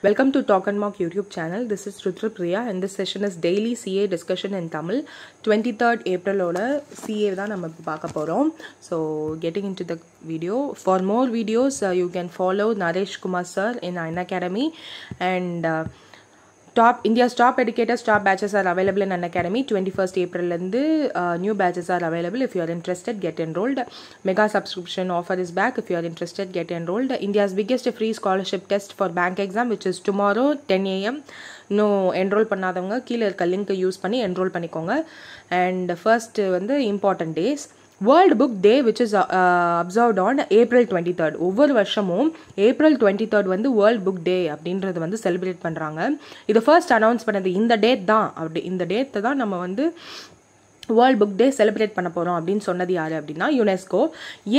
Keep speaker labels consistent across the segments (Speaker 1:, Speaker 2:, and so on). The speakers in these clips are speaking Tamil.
Speaker 1: Welcome to Talk and Mock YouTube channel. This is Rutra Priya and this session is daily CA discussion in Tamil. 23rd April ஓட CA தான் நம்ம இப்போ பார்க்க போகிறோம் so getting into the video for more videos you can follow Naresh Kumar sir in Unacademy and top India top educators top batches are available in Unacademy twenty first ஏப்ரல்லேருந்து new batches are available if you're interested get enrolled mega subscription offer is back if you're interested get enrolled India's biggest free scholarship test for bank exam which is tomorrow ten AM இன்னும் என்ரோல் பண்ணாதவங்க கீழே இருக்க லிங்க்கை யூஸ் பண்ணி என்ரோல் பண்ணிக்கோங்க அண்ட் ஃபர்ஸ்ட் வந்து important days world book day which is observed on April twenty third ஒவ்வொரு வருஷமும் ஏப்ரல் டுவெண்ட்டி தேர்ட் வந்து வேர்ல்டு புக் டே அப்படின்றது வந்து செலிப்ரேட் பண்ணுறாங்க இதை ஃபர்ஸ்ட் அனௌன்ஸ் பண்ணது இந்த டேட் தான் அப்படி இந்த டேட்டை தான் நம்ம வந்து வேர்ல்ட் புக் டே செலிப்ரேட் பண்ண போகிறோம் அப்படின்னு சொன்னது யார் அப்படின்னா யுனெஸ்கோ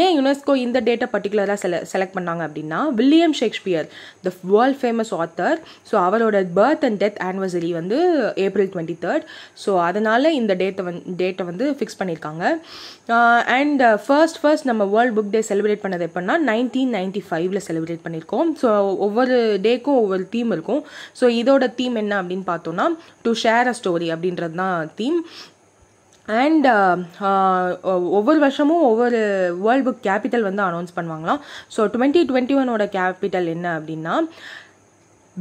Speaker 1: ஏன் யுனெஸ்கோ இந்த டேட்டை பர்டிகுலராக செல செலக்ட் பண்ணாங்க அப்படின்னா William Shakespeare the world famous author so அவரோட பர்த் அண்ட் டெத் ஆனிவர்சரி வந்து ஏப்ரல் டுவெண்ட்டி தேர்ட் ஸோ அதனால் இந்த டேட்டை வந் டேட்டை வந்து ஃபிக்ஸ் பண்ணியிருக்காங்க அண்ட் ஃபர்ஸ்ட் ஃபர்ஸ்ட் uh, நம்ம வேர்ல்ட் புக் டே செலிப்ரேட் பண்ணது எப்படின்னா நைன்டீன் நைன்டி ஃபைவ்ல செலிப்ரேட் பண்ணியிருக்கோம் ஸோ ஒவ்வொரு டேக்கும் ஒவ்வொரு தீம் இருக்கும் ஸோ இதோட தீம் என்ன அப்படின்னு பார்த்தோன்னா டு ஷேர் அ ஸ்டோரி அப்படின்றது தான் தீம் அண்ட் uh, uh, ஒவ்வொரு வருஷமும் ஒவ்வொரு வேர்ல்டு புக் கேபிட்டல் வந்து அனௌன்ஸ் பண்ணுவாங்களாம் ஸோ டுவெண்ட்டி டுவெண்ட்டி ஒனோட கேபிட்டல் என்ன அப்படின்னா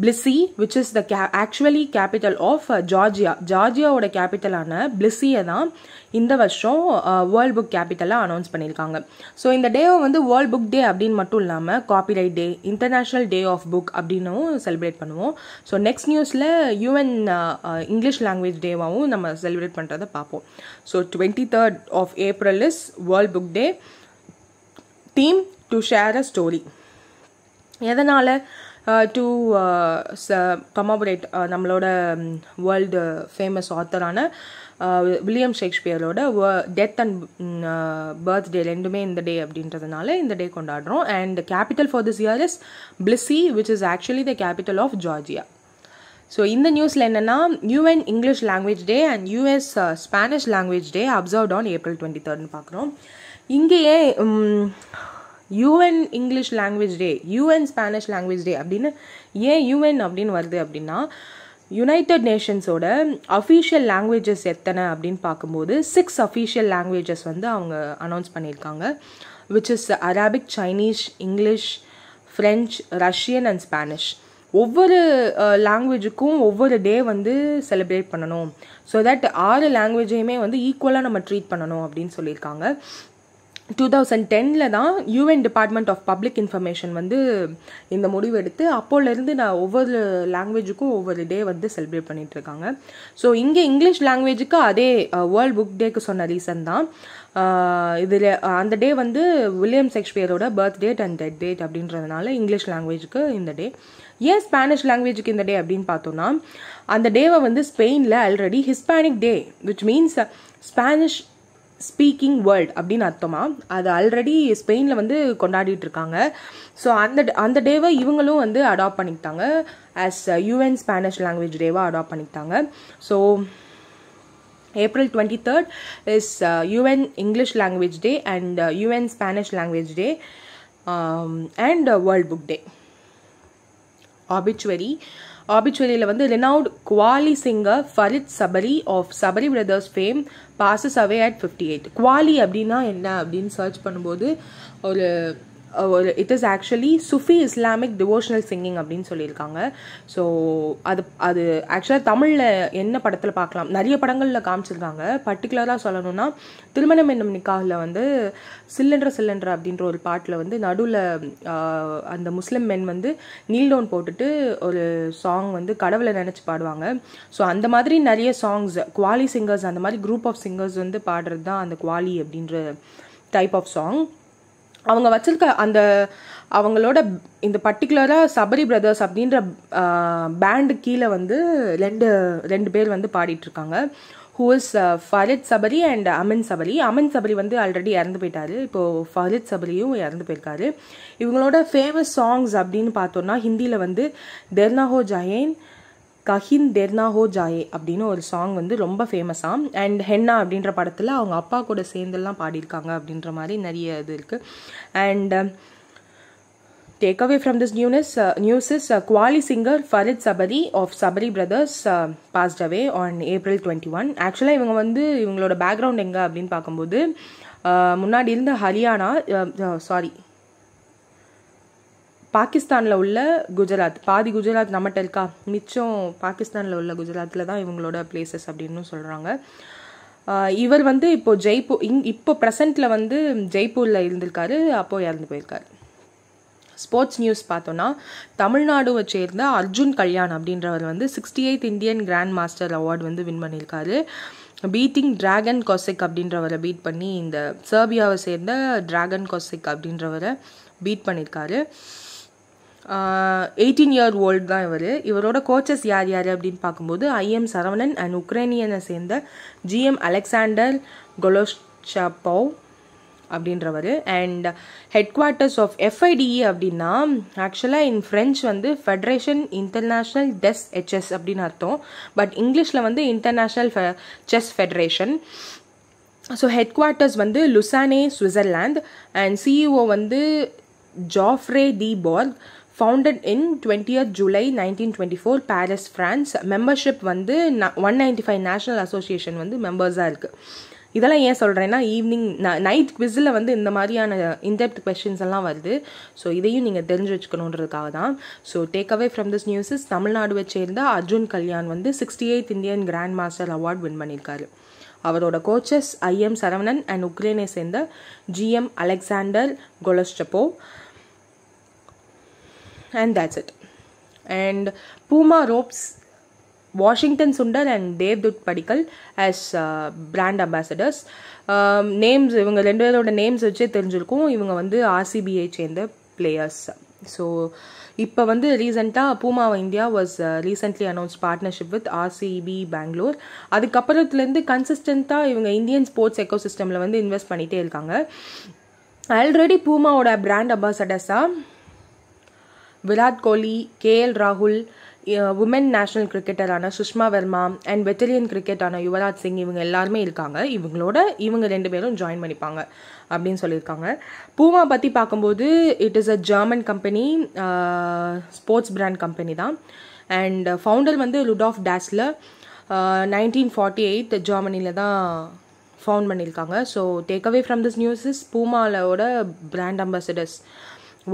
Speaker 1: பிளிஸி விச் இஸ் த கே ஆக்சுவலி கேபிட்டல் ஆஃப் ஜார்ஜியா ஜார்ஜியாவோட கேபிட்டலான பிளிஸியை தான் இந்த வருஷம் வேர்ல்ட் புக் கேபிட்டலாக அனௌன்ஸ் பண்ணியிருக்காங்க ஸோ இந்த டேவை வந்து வேர்ல்ட் புக் டே அப்படின்னு மட்டும் இல்லாமல் copyright day international day of book அப்படின்னும் செலிப்ரேட் பண்ணுவோம் ஸோ நெக்ஸ்ட் நியூஸில் யூஎன் இங்கிலீஷ் லாங்குவேஜ் டேவாகவும் நம்ம செலிப்ரேட் பண்ணுறதை பார்ப்போம் so twenty third of April is world book day theme to share a story எதனால் to uh, commemorate uh, uh, நம்மளோட வேர்ல்டு ஃபேமஸ் ஆத்தரான வில்லியம் ஷேக்ஸ்பியரோட டெத் அண்ட் பர்த்டே ரெண்டுமே இந்த டே அப்படின்றதுனால இந்த டே கொண்டாடுறோம் and capital for this year is Tbilisi which is actually the capital of Georgia so இந்த நியூஸில் என்னென்னா UN English language day and US Spanish language day observed on April twenty தேர்ட்னு பார்க்குறோம் இங்கேயே um, UN English language day UN Spanish language day அப்படின்னு ஏன் யூஎன் அப்படின்னு வருது அப்படின்னா யுனைடெட் நேஷன்ஸோட அஃபீஷியல் லாங்குவேஜஸ் எத்தனை அப்படின்னு பார்க்கும்போது சிக்ஸ் அஃபீஷியல் லாங்குவேஜஸ் வந்து அவங்க அனௌன்ஸ் பண்ணியிருக்காங்க which is Arabic Chinese English French Russian and Spanish ஒவ்வொரு லாங்குவேஜுக்கும் ஒவ்வொரு டே வந்து செலிப்ரேட் பண்ணணும் ஸோ தட் ஆறு லாங்குவேஜையுமே வந்து ஈக்குவலாக நம்ம ட்ரீட் பண்ணணும் அப்படின்னு சொல்லியிருக்காங்க டூ தௌசண்ட் டெனில் தான் UN department of public information வந்து இந்த முடிவு எடுத்து அப்போலேருந்து நான் ஒவ்வொரு லாங்குவேஜுக்கும் ஒவ்வொரு டே வந்து செலிப்ரேட் பண்ணிகிட்ருக்காங்க ஸோ இங்கே இங்கிலீஷ் லாங்குவேஜுக்கு அதே வேர்ல்ட் புக் டேக்கு சொன்ன ரீசன் தான் இதில் அந்த டே வந்து வில்லியம் ஷேக்ஸ்பியரோட birth date and dead date அப்படின்றதுனால இங்கிலீஷ் லாங்குவேஜுக்கு இந்த டே ஏன் ஸ்பானிஷ் லாங்குவேஜுக்கு இந்த டே அப்படின்னு பார்த்தோன்னா அந்த டேவை வந்து ஸ்பெயினில் already Hispanic day which means Spanish speaking world அப்படின்னு அர்த்தமா அது ஆல்ரெடி ஸ்பெயினில் வந்து கொண்டாடிட்டு இருக்காங்க ஸோ அந்த அந்த டேவை இவங்களும் வந்து அடாப்ட் பண்ணிக்கிட்டாங்க ஆஸ் யூஎன் ஸ்பானிஷ் லாங்குவேஜ் டேவாக அடாப்ட் பண்ணிக்கிட்டாங்க so April twenty third is UN English language day and UN Spanish language day and world book day obituary ஆபிச்சுவரியில் வந்து renowned qawwali singer Farid Sabri of Sabri brothers fame passes away at fifty eight qawwali அப்படின்னா என்ன அப்படின்னு சர்ச் பண்ணும்போது ஒரு it is actually Sufi Islamic devotional singing அப்படின்னு சொல்லியிருக்காங்க ஸோ அது அது ஆக்சுவலாக தமிழில் என்ன படத்தில் பார்க்கலாம் நிறைய படங்களில் காமிச்சிருக்காங்க பர்டிகுலராக சொல்லணும்னா திருமணம் என்னும் நிக்காகில் வந்து சில்லன்ற சில்லன்ற அப்படின்ற ஒரு பாட்டில் வந்து நடுவில் அந்த முஸ்லீம் மென் வந்து நீல் டவுன் போட்டுட்டு ஒரு சாங் வந்து கடவுளை நினச்சி பாடுவாங்க ஸோ அந்த மாதிரி நிறைய சாங்ஸ் குவாலி சிங்கர்ஸ் அந்த மாதிரி குரூப் ஆஃப் சிங்கர்ஸ் வந்து பாடுறது தான் அந்த குவாலி அப்படின்ற டைப் ஆஃப் சாங் அவங்க வச்சுருக்க அந்த அவங்களோட இந்த பர்டிகுலராக சபரி பிரதர்ஸ் அப்படின்ற பேண்டு கீழே வந்து ரெண்டு ரெண்டு பேர் வந்து பாடிட்டுருக்காங்க who is Farid Sabri and Aman Sabri Aman Sabri வந்து ஆல்ரெடி இறந்து போயிட்டாரு இப்போது ஃபரித் சபரியும் இறந்து போயிருக்காரு இவங்களோட ஃபேமஸ் சாங்ஸ் அப்படின்னு பார்த்தோன்னா ஹிந்தியில் வந்து தெர்னாஹோ ஜயேன் கஹின் தெர்னா ஹோ ஜாயே அப்படின்னு ஒரு சாங் வந்து ரொம்ப ஃபேமஸாக அண்ட் ஹென்னா அப்படின்ற படத்தில் அவங்க அப்பா கூட சேர்ந்தெல்லாம் பாடியிருக்காங்க அப்படின்ற மாதிரி நிறைய இது இருக்குது and take away from this newness news is qawwali singer Farid Sabri of Sabri brothers passed away on April twenty one ஆக்சுவலாக இவங்க வந்து இவங்களோட பேக்ரவுண்ட் எங்கே அப்படின்னு பார்க்கும்போது uh, முன்னாடி இருந்த ஹரியானா சாரி uh, uh, பாகிஸ்தானில் உள்ள குஜராத் பாதி குஜராத் நம்மகிட்ட இருக்கா மிச்சம் பாகிஸ்தானில் உள்ள குஜராத்தில் தான் இவங்களோட பிளேசஸ் அப்படின்னு சொல்கிறாங்க இவர் வந்து இப்போது ஜெய்ப்பூர் இங் இப்போ ப்ரெசண்ட்டில் வந்து ஜெய்ப்பூரில் இருந்திருக்காரு அப்போது இறந்து போயிருக்காரு ஸ்போர்ட்ஸ் நியூஸ் பார்த்தோன்னா தமிழ்நாடுவை சேர்ந்த அர்ஜுன் கல்யாண் அப்படின்றவர் வந்து sixty eighth Indian grand master award வந்து வின் பண்ணியிருக்காரு பீட்டிங் டிராகன் கோசிக் அப்படின்றவரை பீட் பண்ணி இந்த சர்பியாவை சேர்ந்த டிராகன் கோசிக் அப்படின்றவரை பீட் பண்ணியிருக்காரு எயிட்டீன் இயர் ஓல்டு தான் இவர் இவரோட கோச்சஸ் யார் யார் அப்படின்னு பார்க்கும்போது ஐஎம் சரவணன் அண்ட் உக்ரைனியனை சேர்ந்த ஜிஎம் அலெக்சாண்டர் கொலோஷாப்போவ் அப்படின்றவர் and headquarters of FIDE அப்படின்னா ஆக்சுவலாக இன் ஃப்ரெஞ்ச் வந்து ஃபெடரேஷன் இன்டர்நேஷ்னல் டெஸ் ஹெச்எஸ் அப்படின்னு அர்த்தம் பட் இங்கிலீஷில் வந்து international chess federation so headquarters வந்து லுசானே சுவிட்சர்லாந்து அண்ட் சிஇஓ வந்து Geoffrey de park founded in twentieth July nineteen twenty four Paris France membership வந்து one ninety five national association வந்து மெம்பர்ஸாக இருக்குது இதெல்லாம் ஏன் சொல்கிறேன்னா ஈவினிங் நைட் குவிஸில் வந்து இந்த மாதிரியான இன்டெப்த் கொஷின்ஸ் எல்லாம் வருது ஸோ இதையும் நீங்கள் தெரிஞ்சு வச்சுக்கணுன்றதுக்காக தான் so take away from this newses தமிழ்நாடுவை சேர்ந்த அர்ஜுன் கல்யாண் வந்து sixty eighth Indian grand master award win பண்ணியிருக்காரு அவரோட கோச்சஸ் ஐஎம் சரவணன் அண்ட் உக்ரைனை சேர்ந்த GM Alexander Goloshchapov and that's it and Puma ropes Washington Sundar and Devdutt Padikkal as uh, ambassadors names um, இவங்க ரெண்டு பேரோட நேம்ஸ் வச்சே தெரிஞ்சிருக்கும் இவங்க வந்து ஆர்சிபியை சேர்ந்த பிளேயர்ஸ் ஸோ இப்போ வந்து ரீசெண்டாக Puma India was recently announce partnership with RCB Bangalore அதுக்கப்புறத்துலேருந்து கன்சிஸ்டண்ட்டாக இவங்க இந்தியன் ஸ்போர்ட்ஸ் எக்கோ சிஸ்டமில் வந்து இன்வெஸ்ட் பண்ணிகிட்டே இருக்காங்க ஆல்ரெடி பூமாவோட பிராண்ட் அம்பாசடர்ஸாக விராட் கோலி கே எல் ராகுல் உமன் நேஷனல் கிரிக்கெட்டரான சுஷ்மா வர்மா அண்ட் வெட்டரியன் கிரிக்கெட்டான யுவராஜ் சிங் இவங்க எல்லாருமே இருக்காங்க இவங்களோட இவங்க ரெண்டு பேரும் ஜாயின் பண்ணிப்பாங்க அப்படின்னு சொல்லியிருக்காங்க பூமா பற்றி பார்க்கும்போது it is a German company sports brand company தான் அண்ட் ஃபவுண்டர் வந்து லுடாஃப் டேஸில் நைன்டீன் ஃபார்ட்டி எயிட் ஜெர்மனியில் தான் ஃபவுண்ட் பண்ணியிருக்காங்க so take away from this news is பூமாவோட brand ambassadors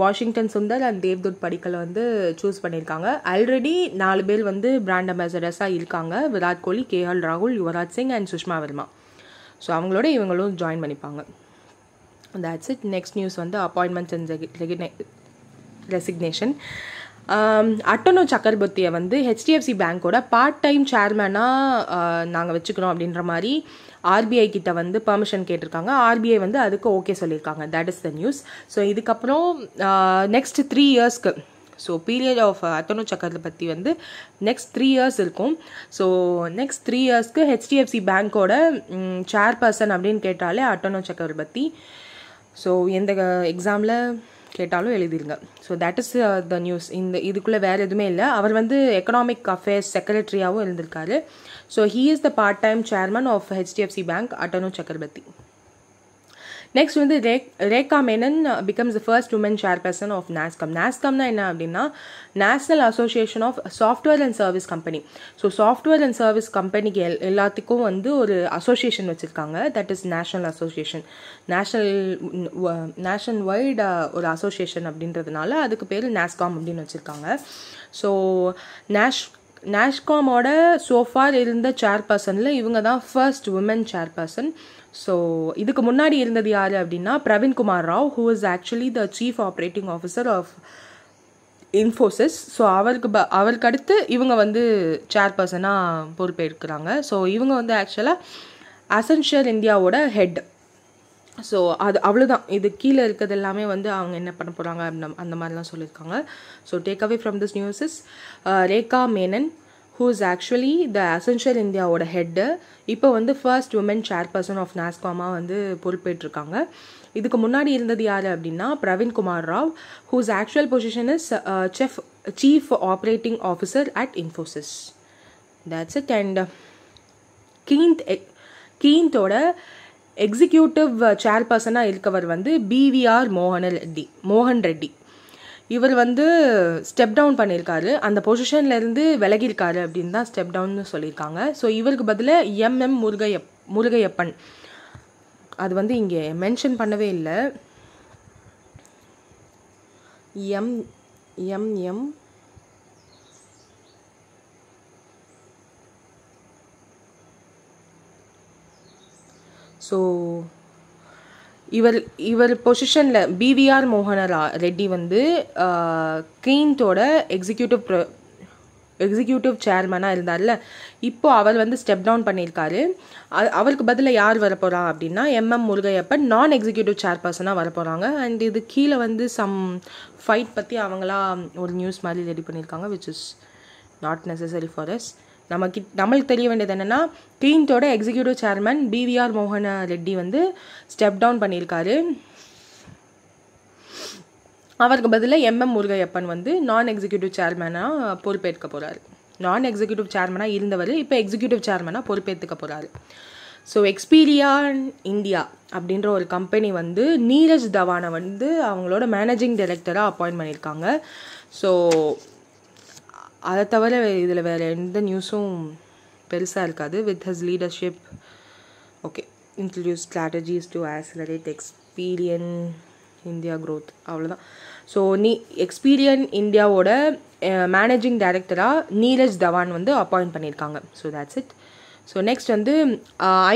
Speaker 1: Washington Sundar and Devdutt படிக்கலை வந்து சூஸ் பண்ணியிருக்காங்க ஆல்ரெடி நாலு பேர் வந்து பிராண்ட் அம்பாசடர்ஸாக இருக்காங்க விராட் கோலி கே எல் ராகுல் யுவராஜ் சிங் அண்ட் சுஷ்மா வர்மா ஸோ அவங்களோட இவங்களும் ஜாயின் பண்ணிப்பாங்க தட்ஸ் இட் நெக்ஸ்ட் நியூஸ் வந்து அப்பாயின்மெண்ட்ஸ் அண்ட் ரெகினே ரெசிக்னேஷன் அட்டனோ சக்கரபர்த்தியை வந்து ஹெச்டிஎஃப்சி பேங்க்கோட பார்ட் டைம் சேர்மேனாக நாங்கள் வச்சுக்கிறோம் அப்படின்ற மாதிரி ஆர்பிஐ கிட்ட வந்து பர்மிஷன் கேட்டிருக்காங்க ஆர்பிஐ வந்து அதுக்கு ஓகே சொல்லியிருக்காங்க that is the news so இதுக்கப்புறம் நெக்ஸ்ட் த்ரீ இயர்ஸ்க்கு ஸோ பீரியட் ஆஃப் அத்தனு சக்கரத்தை பற்றி வந்து நெக்ஸ்ட் த்ரீ இயர்ஸ் இருக்கும் ஸோ நெக்ஸ்ட் த்ரீ இயர்ஸ்க்கு ஹெச்டிஎஃப்சி பேங்க்கோட சேர்பர்சன் அப்படின்னு கேட்டாலே அட்டனோ சக்கரத்தை பற்றி ஸோ எந்த எக்ஸாமில் கேட்டாலும் எழுதிருங்க so that is the news இந்த இதுக்குள்ளே வேறு எதுவுமே இல்லை அவர் வந்து எக்கனாமிக் அஃபேர்ஸ் செக்ரட்டரியாகவும் இருந்திருக்காரு so he is the part time chairman of HDFC bank Atano Chakravarthy next வந்து ரே Rekha Menon becomes the first woman chairperson of NASSCOM நாஸ்கம்னா என்ன அப்படின்னா national association of software and service company so software and service கம்பெனிக்கு எல் எல்லாத்துக்கும் வந்து ஒரு அசோசியேஷன் வச்சுருக்காங்க that is national association national nationwide ஒரு அசோசியேஷன் அப்படின்றதுனால அதுக்கு பேர் நாஸ்காம் அப்படின்னு வச்சுருக்காங்க ஸோ நேஷ் நேஷ்காமோட சோஃபார் இருந்த சேர்பர்சனில் இவங்க தான் ஃபர்ஸ்ட் உமன் சேர்பர்சன் ஸோ இதுக்கு முன்னாடி இருந்தது யார் அப்படின்னா Praveenkumar Rao who is actually the chief operating officer of Infosys so அவருக்கு ப அவருக்கு அடுத்து இவங்க வந்து சேர்பர்சனாக பொறுப்பேற்கிறாங்க ஸோ இவங்க வந்து ஆக்சுவலாக அசென்ஷியல் இந்தியாவோட ஹெட் ஸோ அது அவ்வளோதான் இது கீழே இருக்கிறது எல்லாமே வந்து அவங்க என்ன பண்ண போகிறாங்க அந்த அந்த மாதிரிலாம் சொல்லியிருக்காங்க so take away from this news is Rekha Menon who is actually the essential இந்தியாவோட ஹெட்டு இப்போ வந்து ஃபர்ஸ்ட் உமன் சேர்பர்சன் ஆஃப் நாஸ்காமா வந்து பொறுப்பேற்றிருக்காங்க இதுக்கு முன்னாடி இருந்தது யார் அப்படின்னா Praveen Kumar Rao whose actual position is chef chief operating officer at Infosys that's it and கீந்த் கீந்தோட எக்ஸிக்யூட்டிவ் சேர்பர்சனாக uh, இருக்கவர் வந்து பிவிஆர் மோகன ரெட்டி மோகன் ரெட்டி இவர் வந்து ஸ்டெப் டவுன் பண்ணியிருக்காரு அந்த பொசிஷன்லேருந்து விலகியிருக்காரு அப்படின்னு தான் ஸ்டெப் டவுன்னு சொல்லியிருக்காங்க ஸோ இவருக்கு பதிலாக எம்எம் முருகையப் முருகையப்பன் அது வந்து இங்கே மென்ஷன் பண்ணவே இல்லை எம் எம் எம் ஸோ இவர் இவர் பொசிஷனில் பிவிஆர் மோகனரா ரெட்டி வந்து கெயின்ட்டோட எக்ஸிக்யூட்டிவ் ப்ரோ எக்ஸிக்யூட்டிவ் சேர்மனாக இருந்தார்ல இப்போ அவர் வந்து ஸ்டெப் டவுன் பண்ணியிருக்காரு அவருக்கு பதிலாக யார் வரப்போகிறா அப்படின்னா எம்எம் முருகையப்பன் நான் எக்ஸிக்யூட்டிவ் சேர்பர்சனாக வரப்போகிறாங்க அண்ட் இது கீழே வந்து சம் ஃபைட் பற்றி அவங்களாம் ஒரு நியூஸ் மாதிரி ரெடி பண்ணியிருக்காங்க which is not necessary for us நமக்கு நம்மளுக்கு தெரிய வேண்டியது என்னென்னா கிளீன்டோட எக்ஸிக்யூட்டிவ் சேர்மன் பிவிஆர் மோகன ரெட்டி வந்து ஸ்டெப் டவுன் பண்ணியிருக்காரு அவருக்கு பதிலாக எம்எம் முருகையப்பன் வந்து நான் எக்ஸிக்யூட்டிவ் சேர்மனாக பொறுப்பேற்க போகிறாரு நான் எக்ஸிக்யூட்டிவ் சேர்மனாக இருந்தவர் இப்போ எக்ஸிக்யூட்டிவ் சேர்மனாக பொறுப்பேற்றுக்க போகிறார் ஸோ எக்ஸ்பீரியா இந்தியா அப்படின்ற ஒரு கம்பெனி வந்து நீரஜ் தவானை வந்து அவங்களோட மேனேஜிங் டைரக்டராக அப்பாயின்ட் பண்ணியிருக்காங்க ஸோ அதை தவிர இதில் வேறு எந்த நியூஸும் பெருசாக இருக்காது with his leadership okay introduce strategies to accelerate Experian India growth அவ்வளோதான் ஸோ நீ எக்ஸ்பீரியன் இந்தியாவோட மேனேஜிங் டைரக்டராக நீரஜ் தவான் வந்து அப்பாயிண்ட் பண்ணியிருக்காங்க so that's it so next வந்து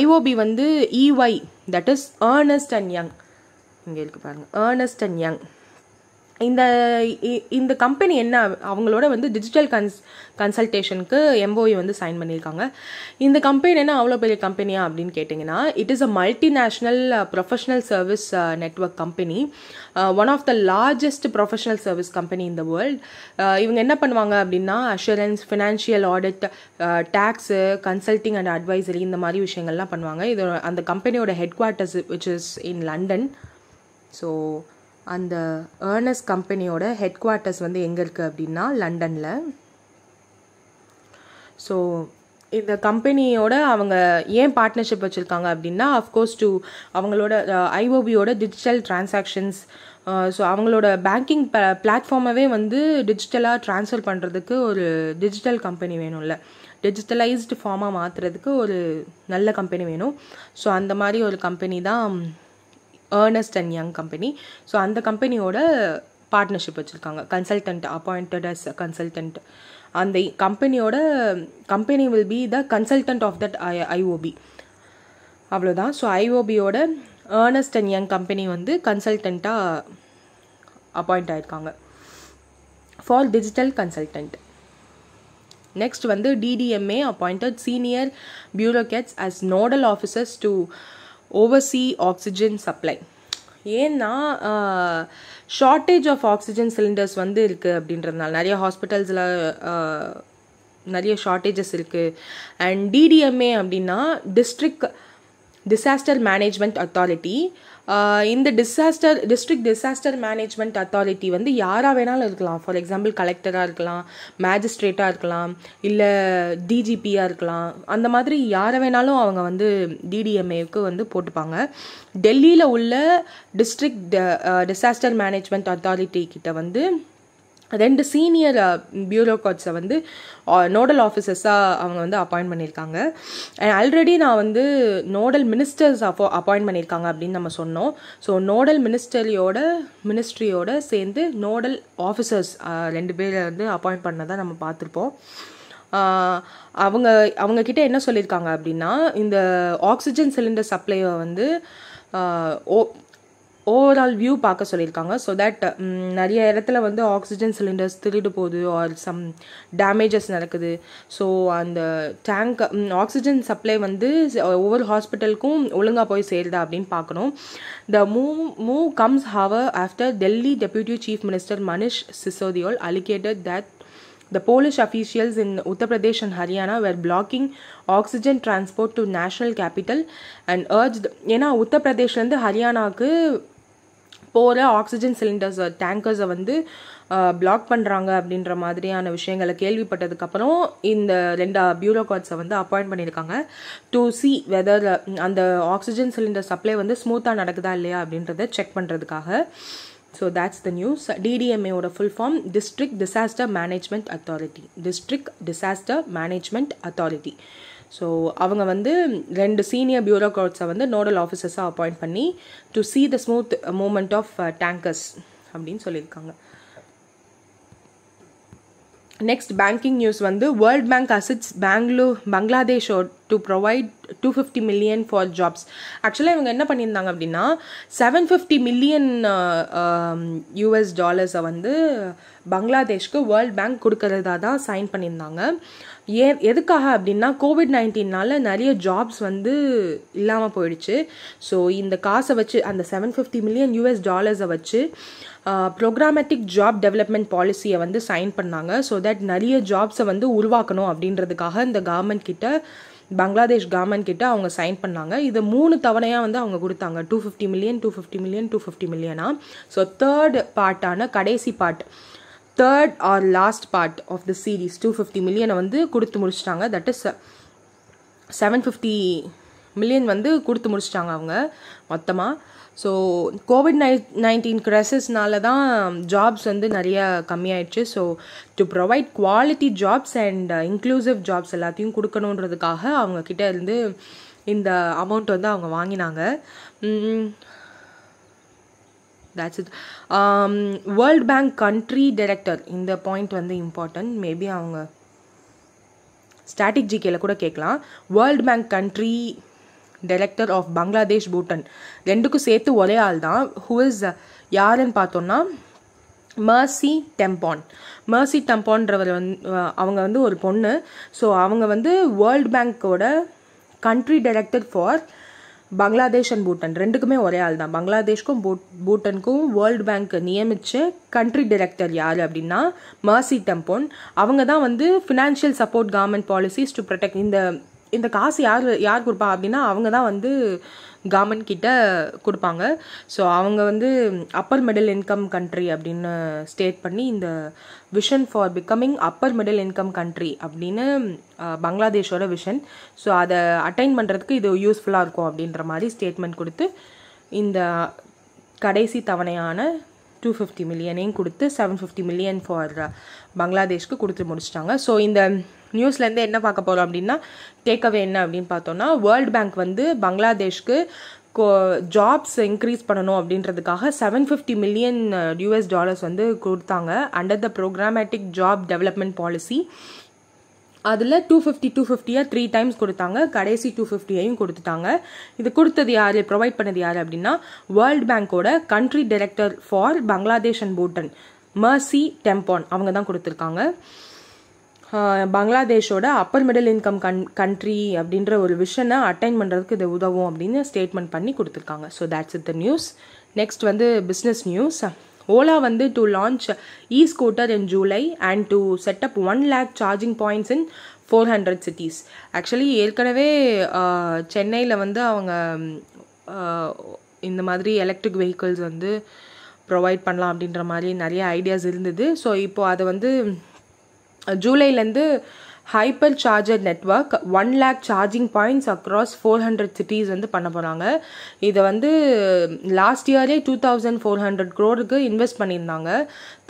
Speaker 1: ஐஓபி வந்து EY that is Ernst and Young இங்கே இருக்கு பாருங்கள் ஏர்னஸ்ட் அண்ட் யங் இந்த இந்த கம்பெனி என்ன அவங்களோட வந்து டிஜிட்டல் கன்ஸ் கன்சல்டேஷனுக்கு எம்ஓஇ வந்து சைன் பண்ணியிருக்காங்க இந்த கம்பெனி என்ன அவ்வளோ பெரிய கம்பெனியா அப்படின்னு கேட்டிங்கன்னா it is a multinational professional service network company one of the largest professional service company இந்த வேர்ல்ட் இவங்க என்ன பண்ணுவாங்க அப்படின்னா assurance financial audit tax consulting and advisory இந்த மாதிரி விஷயங்கள்லாம் பண்ணுவாங்க இது அந்த கம்பெனியோட headquarters which is in London so அந்த ஏர்னஸ் கம்பெனியோட ஹெட் குவார்ட்டர்ஸ் வந்து எங்கே இருக்குது அப்படின்னா லண்டனில் ஸோ இந்த கம்பெனியோட அவங்க ஏன் பார்ட்னர்ஷிப் வச்சுருக்காங்க அப்படின்னா அஃப்கோர்ஸ் டு அவங்களோட ஐஓபியோட டிஜிட்டல் டிரான்சாக்ஷன்ஸ் ஸோ அவங்களோட பேங்கிங் பிளாட்ஃபார்மாகவே வந்து டிஜிட்டலாக ட்ரான்ஸ்ஃபர் பண்ணுறதுக்கு ஒரு டிஜிட்டல் கம்பெனி வேணும்ல டிஜிட்டலைஸ்டு ஃபார்மாக மாற்றுறதுக்கு ஒரு நல்ல கம்பெனி வேணும் ஸோ அந்த மாதிரி ஒரு கம்பெனி தான் Ernst and Young company so அந்த கம்பெனியோட பார்ட்னர்ஷிப் வச்சுருக்காங்க கன்சல்டன்ட் அப்பாயிண்டட் அஸ் கன்சல்டன்ட் அந்த கம்பெனியோட company will be the consultant of that I IOB அவ்வளோதான் ஸோ ஐஓபியோட ஏர்னஸ்ட் அண்ட் யங் கம்பெனி வந்து கன்சல்டண்ட்டாக அப்பாயிண்ட் ஆகியிருக்காங்க ஃபார் டிஜிட்டல் கன்சல்டன்ட் நெக்ஸ்ட் வந்து DDMA appointed senior bureaucrats as nodal officers to oversee oxygen supply ஏன்னா ஷார்ட்டேஜ் ஆஃப் ஆக்சிஜன் சிலிண்டர்ஸ் வந்து இருக்குது அப்படின்றதுனால நிறைய ஹாஸ்பிட்டல்ஸில் நிறைய ஷார்ட்டேஜஸ் இருக்குது அண்ட் டிடிஎம்ஏ அப்படின்னா டிஸ்ட்ரிக்ட் டிசாஸ்டர் மேனேஜ்மெண்ட் அத்தாரிட்டி இந்த disaster district disaster management authority வந்து யாராக வேணாலும் இருக்கலாம் ஃபார் எக்ஸாம்பிள் கலெக்டராக இருக்கலாம் மேஜிஸ்ட்ரேட்டாக இருக்கலாம் இல்லை டிஜிபியாக இருக்கலாம் அந்த மாதிரி யாரை வேணாலும் அவங்க வந்து டிடிஎம்ஏவுக்கு வந்து போட்டுப்பாங்க டெல்லியில் உள்ள டிஸ்ட்ரிக்ட் டிசாஸ்டர் மேனேஜ்மெண்ட் அத்தாரிட்டி கிட்ட வந்து ரெண்டு சீனியர் பியூரோக்ராட்ஸை uh, வந்து நோடல் uh, ஆஃபீஸர்ஸாக அவங்க வந்து அப்பாயிண்ட் பண்ணியிருக்காங்க அண்ட் ஆல்ரெடி நான் வந்து நோடல் மினிஸ்டர்ஸ் அப்போ அப்பாயிண்ட் பண்ணியிருக்காங்க அப்படின்னு நம்ம சொன்னோம் ஸோ நோடல் மினிஸ்டரியோட மினிஸ்ட்ரியோட சேர்ந்து நோடல் ஆஃபீஸர்ஸ் uh, ரெண்டு பேரை வந்து அப்பாயிண்ட் பண்ணதான் நம்ம பார்த்துருப்போம் அவங்க அவங்கக்கிட்ட என்ன சொல்லியிருக்காங்க அப்படின்னா இந்த ஆக்சிஜன் சிலிண்டர் சப்ளையை வந்து ஓ ஓவரால் வியூ பார்க்க சொல்லியிருக்காங்க ஸோ தட் நிறைய இடத்துல வந்து ஆக்சிஜன் சிலிண்டர்ஸ் திருடு போகுது ஆர் சம் டேமேஜஸ் நடக்குது ஸோ அந்த டேங்க் ஆக்சிஜன் சப்ளை வந்து ஒவ்வொரு ஹாஸ்பிட்டலுக்கும் ஒழுங்காக போய் சேருதா அப்படின்னு பார்க்கணும் த மூ move comes hour after Delhi deputy chief minister Manish Sisodia alleged that the police officials in Uttar Pradesh and Haryana were blocking oxygen transport to national capital and urge ஏன்னா உத்தரப்பிரதேஷ்லேருந்து ஹரியானாவுக்கு போகிற ஆக்சிஜன் சிலிண்டர்ஸ் டேங்கர்ஸை வந்து பிளாக் பண்ணுறாங்க அப்படின்ற மாதிரியான விஷயங்களை கேள்விப்பட்டதுக்கப்புறம் இந்த ரெண்டு பியூரோக்ராட்ஸை வந்து அப்பாயிண்ட் பண்ணியிருக்காங்க டு சி வெதர் அந்த ஆக்சிஜன் சிலிண்டர் சப்ளை வந்து ஸ்மூத்தாக நடக்குதா இல்லையா அப்படின்றத செக் பண்ணுறதுக்காக ஸோ தேட்ஸ் த நியூஸ் டிடிஎம்ஏவோட full form district disaster management authority district disaster management authority so அவங்க வந்து ரெண்டு சீனியர் பியூரோக்ராட்ஸை வந்து நோடல் ஆஃபீஸர்ஸாக அப்பாயிண்ட் பண்ணி to see the smooth movement of tankers அப்படின்னு சொல்லியிருக்காங்க நெக்ஸ்ட் பேங்கிங் நியூஸ் வந்து வேர்ல்ட் பேங்க் அசிட்ஸ் பெங்களூர் பங்களாதேஷோட to provide two fifty million for jobs ஆக்சுவலாக இவங்க என்ன பண்ணியிருந்தாங்க அப்படின்னா செவன் ஃபிஃப்டி மில்லியன் யூஎஸ் டாலர்ஸை வந்து பங்களாதேஷ்க்கு வேர்ல்ட் பேங்க் கொடுக்கறதா தான் சைன் பண்ணியிருந்தாங்க ஏ எதுக்காக அப்படின்னா கோவிட் நைன்டீனால் நிறைய ஜாப்ஸ் வந்து இல்லாமல் போயிடுச்சு ஸோ இந்த காசை வச்சு அந்த செவன் ஃபிஃப்டி மில்லியன் யூஎஸ் டாலர்ஸை வச்சு ப்ரோக்ராமேட்டிக் ஜாப் டெவலப்மெண்ட் பாலிசியை வந்து சைன் பண்ணாங்க ஸோ தட் நிறைய ஜாப்ஸை வந்து உருவாக்கணும் அப்படின்றதுக்காக இந்த கவர்மெண்ட் கிட்ட பங்களாதேஷ் கவர்மெண்ட் கிட்ட அவங்க சைன் பண்ணாங்க இது மூணு தவணையாக வந்து அவங்க கொடுத்தாங்க two fifty million two fifty million two fifty மில்லியனா ஸோ தேர்ட் பார்ட்டான கடைசி part third or last part of the series two fifty மில்லியனை வந்து கொடுத்து முடிச்சிட்டாங்க that is seven fifty million வந்து கொடுத்து முடிச்சிட்டாங்க அவங்க மொத்தமாக ஸோ கோவிட் நை நைன்டீன் கிரசஸ்னால தான் ஜாப்ஸ் வந்து நிறைய கம்மியாயிடுச்சு so to provide quality jobs and inclusive jobs எல்லாத்தையும் கொடுக்கணுன்றதுக்காக அவங்கக்கிட்ட இருந்து இந்த அமௌண்ட் வந்து அவங்க வாங்கினாங்க that's it world bank country director இந்த பாயிண்ட் வந்து இம்பார்ட்டன்ட் மேபி அவங்க ஸ்ட்ராட்டிக் ஜிகேல கூட கேட்கலாம் world bank country director of Bangladesh Bhutan ரெண்டுக்கும் சேர்த்து ஒரே ஆள் தான் ஹூ இஸ் uh, யாருன்னு பார்த்தோம்னா மர்சி டெம்பான் மர்சி டெம்பான்றவர் வந் அவங்க வந்து ஒரு பொண்ணு ஸோ அவங்க வந்து வேர்ல்ட் பேங்க்கோட country director for Bangladesh and Bhutan ரெண்டுக்குமே ஒரே ஆள் தான் பங்களாதேஷ்க்கும் பூட் பூட்டனுக்கும் வேர்ல்டு பேங்க் நியமித்து கண்ட்ரி டைரக்டர் யார் அப்படின்னா மர்சி டெம்போன் அவங்க தான் வந்து financial support government policies to protect இந்த இந்த காசு யார் யார் கொடுப்பா அப்படின்னா அவங்க தான் வந்து கவர்மெண்ட் கிட்ட கொடுப்பாங்க ஸோ அவங்க வந்து அப்பர் மிடில் இன்கம் கண்ட்ரி அப்படின்னு ஸ்டேட் பண்ணி இந்த vision for becoming upper middle income country அப்படின்னு பங்களாதேஷோட விஷன் ஸோ அதை அட்டைன் பண்ணுறதுக்கு இது யூஸ்ஃபுல்லாக இருக்கும் அப்படின்ற மாதிரி ஸ்டேட்மெண்ட் கொடுத்து இந்த கடைசி தவணையான டூ ஃபிஃப்டி மில்லியனையும் கொடுத்து செவன் ஃபிஃப்டி மில்லியன் ஃபார் பங்களாதேஷ்க்கு கொடுத்து முடிச்சிட்டாங்க ஸோ இந்த நியூஸ்லேருந்து என்ன பார்க்க போகிறோம் அப்படின்னா டேக்அவே என்ன அப்படின்னு பார்த்தோம்னா வேர்ல்ட் பேங்க் வந்து பங்களாதேஷ்க்கு ஜாப்ஸ் இன்க்ரீஸ் பண்ணணும் அப்படின்றதுக்காக seven fifty million US dollars வந்து கொடுத்தாங்க under the programmatic job development policy அதில் டூ ஃபிஃப்டி டூ ஃபிஃப்டியாக த்ரீ டைம்ஸ் கொடுத்தாங்க கடைசி டூ ஃபிஃப்டியையும் கொடுத்துட்டாங்க இது கொடுத்தது யார் ப்ரொவைட் பண்ணது யார் அப்படின்னா வேர்ல்ட் பேங்க்கோட country director for Bangladesh and Bhutan Mercy Tembon அவங்க தான் கொடுத்துருக்காங்க பங்களாதேஷோட அப்பர் மிடில் இன்கம் கன் கண்ட்ரி அப்படின்ற ஒரு விஷனை அட்டைன் பண்ணுறதுக்கு இது உதவும் அப்படின்னு ஸ்டேட்மெண்ட் பண்ணி கொடுத்துருக்காங்க so that's it the news next வந்து பிஸ்னஸ் நியூஸ் ஓலா வந்து to launch e scooter in July and to set up one lakh charging points in four hundred cities actually ஏற்கனவே சென்னையில் வந்து அவங்க இந்த மாதிரி எலக்ட்ரிக் வெஹிக்கிள்ஸ் வந்து ப்ரொவைட் பண்ணலாம் அப்படின்ற மாதிரி நிறைய ஐடியாஸ் இருந்தது ஸோ இப்போது அதை வந்து ஜூலைலேருந்து hyper charger network one lakh charging points across four hundred cities வந்து பண்ண போகிறாங்க இதை வந்து லாஸ்ட் இயரே டூ தௌசண்ட் ஃபோர் ஹண்ட்ரட் க்ரோருக்கு இன்வெஸ்ட் பண்ணியிருந்தாங்க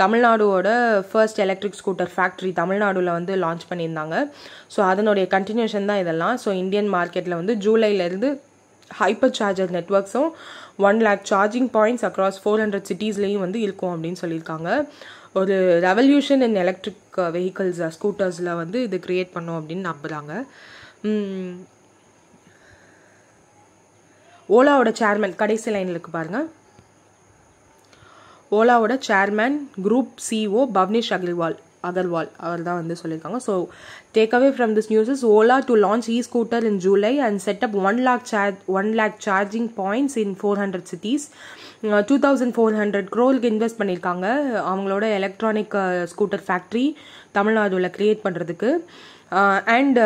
Speaker 1: தமிழ்நாடோட ஃபர்ஸ்ட் எலக்ட்ரிக் ஸ்கூட்டர் ஃபேக்ட்ரி தமிழ்நாடுல வந்து லான்ச் பண்ணியிருந்தாங்க ஸோ அதனுடைய கண்டினியூஷன் தான் இதெல்லாம் ஸோ இந்தியன் மார்க்கெட்டில் வந்து ஜூலைலேருந்து ஹைப்பர் சார்ஜர் நெட்ஒர்க்ஸும் one lakh charging points across four hundred சிட்டிஸ்லேயும் வந்து இருக்கும் அப்படின்னு சொல்லியிருக்காங்க ஒரு ரெவல்யூஷன் இன் எலக்ட்ரிக் வெஹிக்கல்ஸ் ஸ்கூட்டர்ஸில் வந்து இது க்ரியேட் பண்ணும் அப்படின்னு நம்புகிறாங்க ஓலாவோட சேர்மேன் கடைசி லைனில் இருக்கு பாருங்கள் ஓலாவோட சேர்மேன் குரூப் சிஓ பவ்னிஷ் அகர்வால் அகர்வால் அவர் தான் வந்து சொல்லியிருக்காங்க so take away from this news is Ola to launch e scooter in July and set up one lakh charge one lakh charging points in four hundred cities two thousand four hundred க்ரோலுக்கு இன்வெஸ்ட் பண்ணியிருக்காங்க அவங்களோட எலக்ட்ரானிக் ஸ்கூட்டர் ஃபேக்ட்ரி தமிழ்நாடுல க்ரியேட் பண்ணுறதுக்கு அண்ட்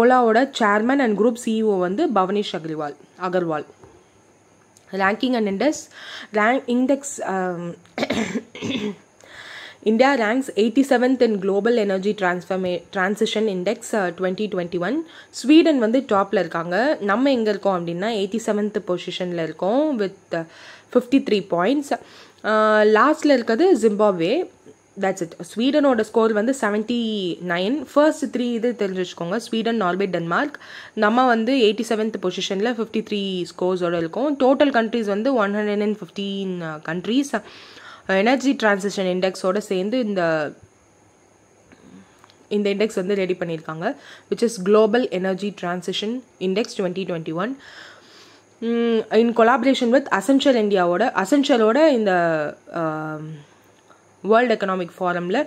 Speaker 1: ஓலாவோட சேர்மன் அண்ட் குரூப் சிஇஓ வந்து Bhavanesh Agarwal Agarwal ranking and index rank index India ranks eighty seventh in Global energy Transforma Transition index twenty twenty one Sweden வந்து டாப்பில் இருக்காங்க நம்ம எங்கே இருக்கோம் அப்படின்னா எயிட்டி செவன்த் பொசிஷனில் இருக்கோம் வித் ஃபிஃப்டி த்ரீ பாயிண்ட்ஸ் லாஸ்ட்டில் இருக்கிறது ஜிம்பாப்வே தட்ஸ் இட் ஸ்வீடனோட ஸ்கோர் வந்து செவன்ட்டி நைன் ஃபர்ஸ்ட் த்ரீ இது தெரிஞ்சு வச்சுக்கோங்க ஸ்வீடன் நார்வே டென்மார்க் நம்ம வந்து எயிட்டி செவன்த் பொசிஷனில் ஃபிஃப்டி த்ரீ ஸ்கோர்ஸோடு இருக்கும் டோட்டல் கண்ட்ரீஸ் வந்து one hundred and fifteen countries energy transition இண்டெக்ஸோடு சேர்ந்து இந்த இந்த இண்டெக்ஸ் வந்து ரெடி பண்ணியிருக்காங்க which is global energy transition index twenty twenty one in collaboration with Accenture இந்தியாவோட அசென்ஷியலோட இந்த வேர்ல்டு எக்கனாமிக் ஃபாரமில்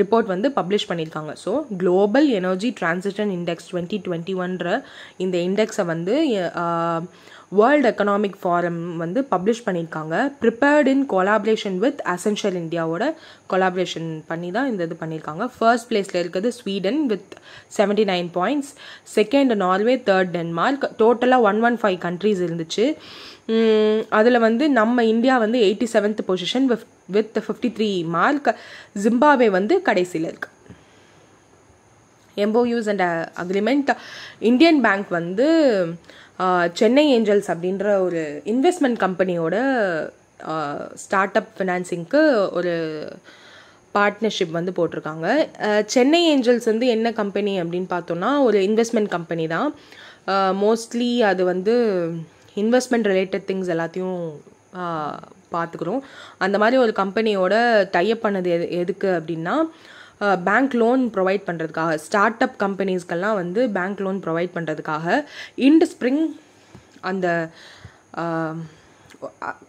Speaker 1: ரிப்போர்ட் வந்து பப்ளிஷ் பண்ணியிருக்காங்க so global energy transition index twenty twenty ஒன்ற இந்த இண்டெக்ஸை வந்து வேர்ல்டு எக்கனாமிக் ஃபாரம் வந்து பப்ளிஷ் பண்ணியிருக்காங்க prepared in collaboration with Accenture இந்தியாவோட கொலாபரேஷன் பண்ணி தான் இந்த இது பண்ணியிருக்காங்க ஃபர்ஸ்ட் பிளேஸில் இருக்கிறது Sweden with seventy nine points second Norway third Denmark டோட்டலாக ஒன் ஒன் ஃபைவ் கண்ட்ரீஸ் இருந்துச்சு அதில் வந்து நம்ம இந்தியா வந்து eighty seventh position with fifty three mark Zimbabwe வந்து கடைசியில் இருக்குது MoUs and agreement Indian bank வந்து சென்னை ஏஞ்சல்ஸ் அப்படின்ற ஒரு இன்வெஸ்ட்மெண்ட் கம்பெனியோட ஸ்டார்ட் அப் ஃபினான்சிங்க்கு ஒரு பார்ட்னர்ஷிப் வந்து போட்டிருக்காங்க சென்னை ஏஞ்சல்ஸ் வந்து என்ன கம்பெனி அப்படின்னு பார்த்தோன்னா ஒரு இன்வெஸ்ட்மெண்ட் கம்பெனி தான் மோஸ்ட்லி அது வந்து இன்வெஸ்ட்மெண்ட் ரிலேட்டட் திங்ஸ் எல்லாத்தையும் பார்த்துக்கிறோம் அந்த மாதிரி ஒரு கம்பெனியோட டைப் பண்ணது எது எதுக்கு அப்படின்னா பேங்க் லோன் ப்ரொவைட் பண்ணுறதுக்காக ஸ்டார்ட் அப் கம்பெனிஸ்க்கெல்லாம் வந்து பேங்க் லோன் ப்ரொவைட் பண்ணுறதுக்காக இண்ட் ஸ்ப்ரிங் அந்த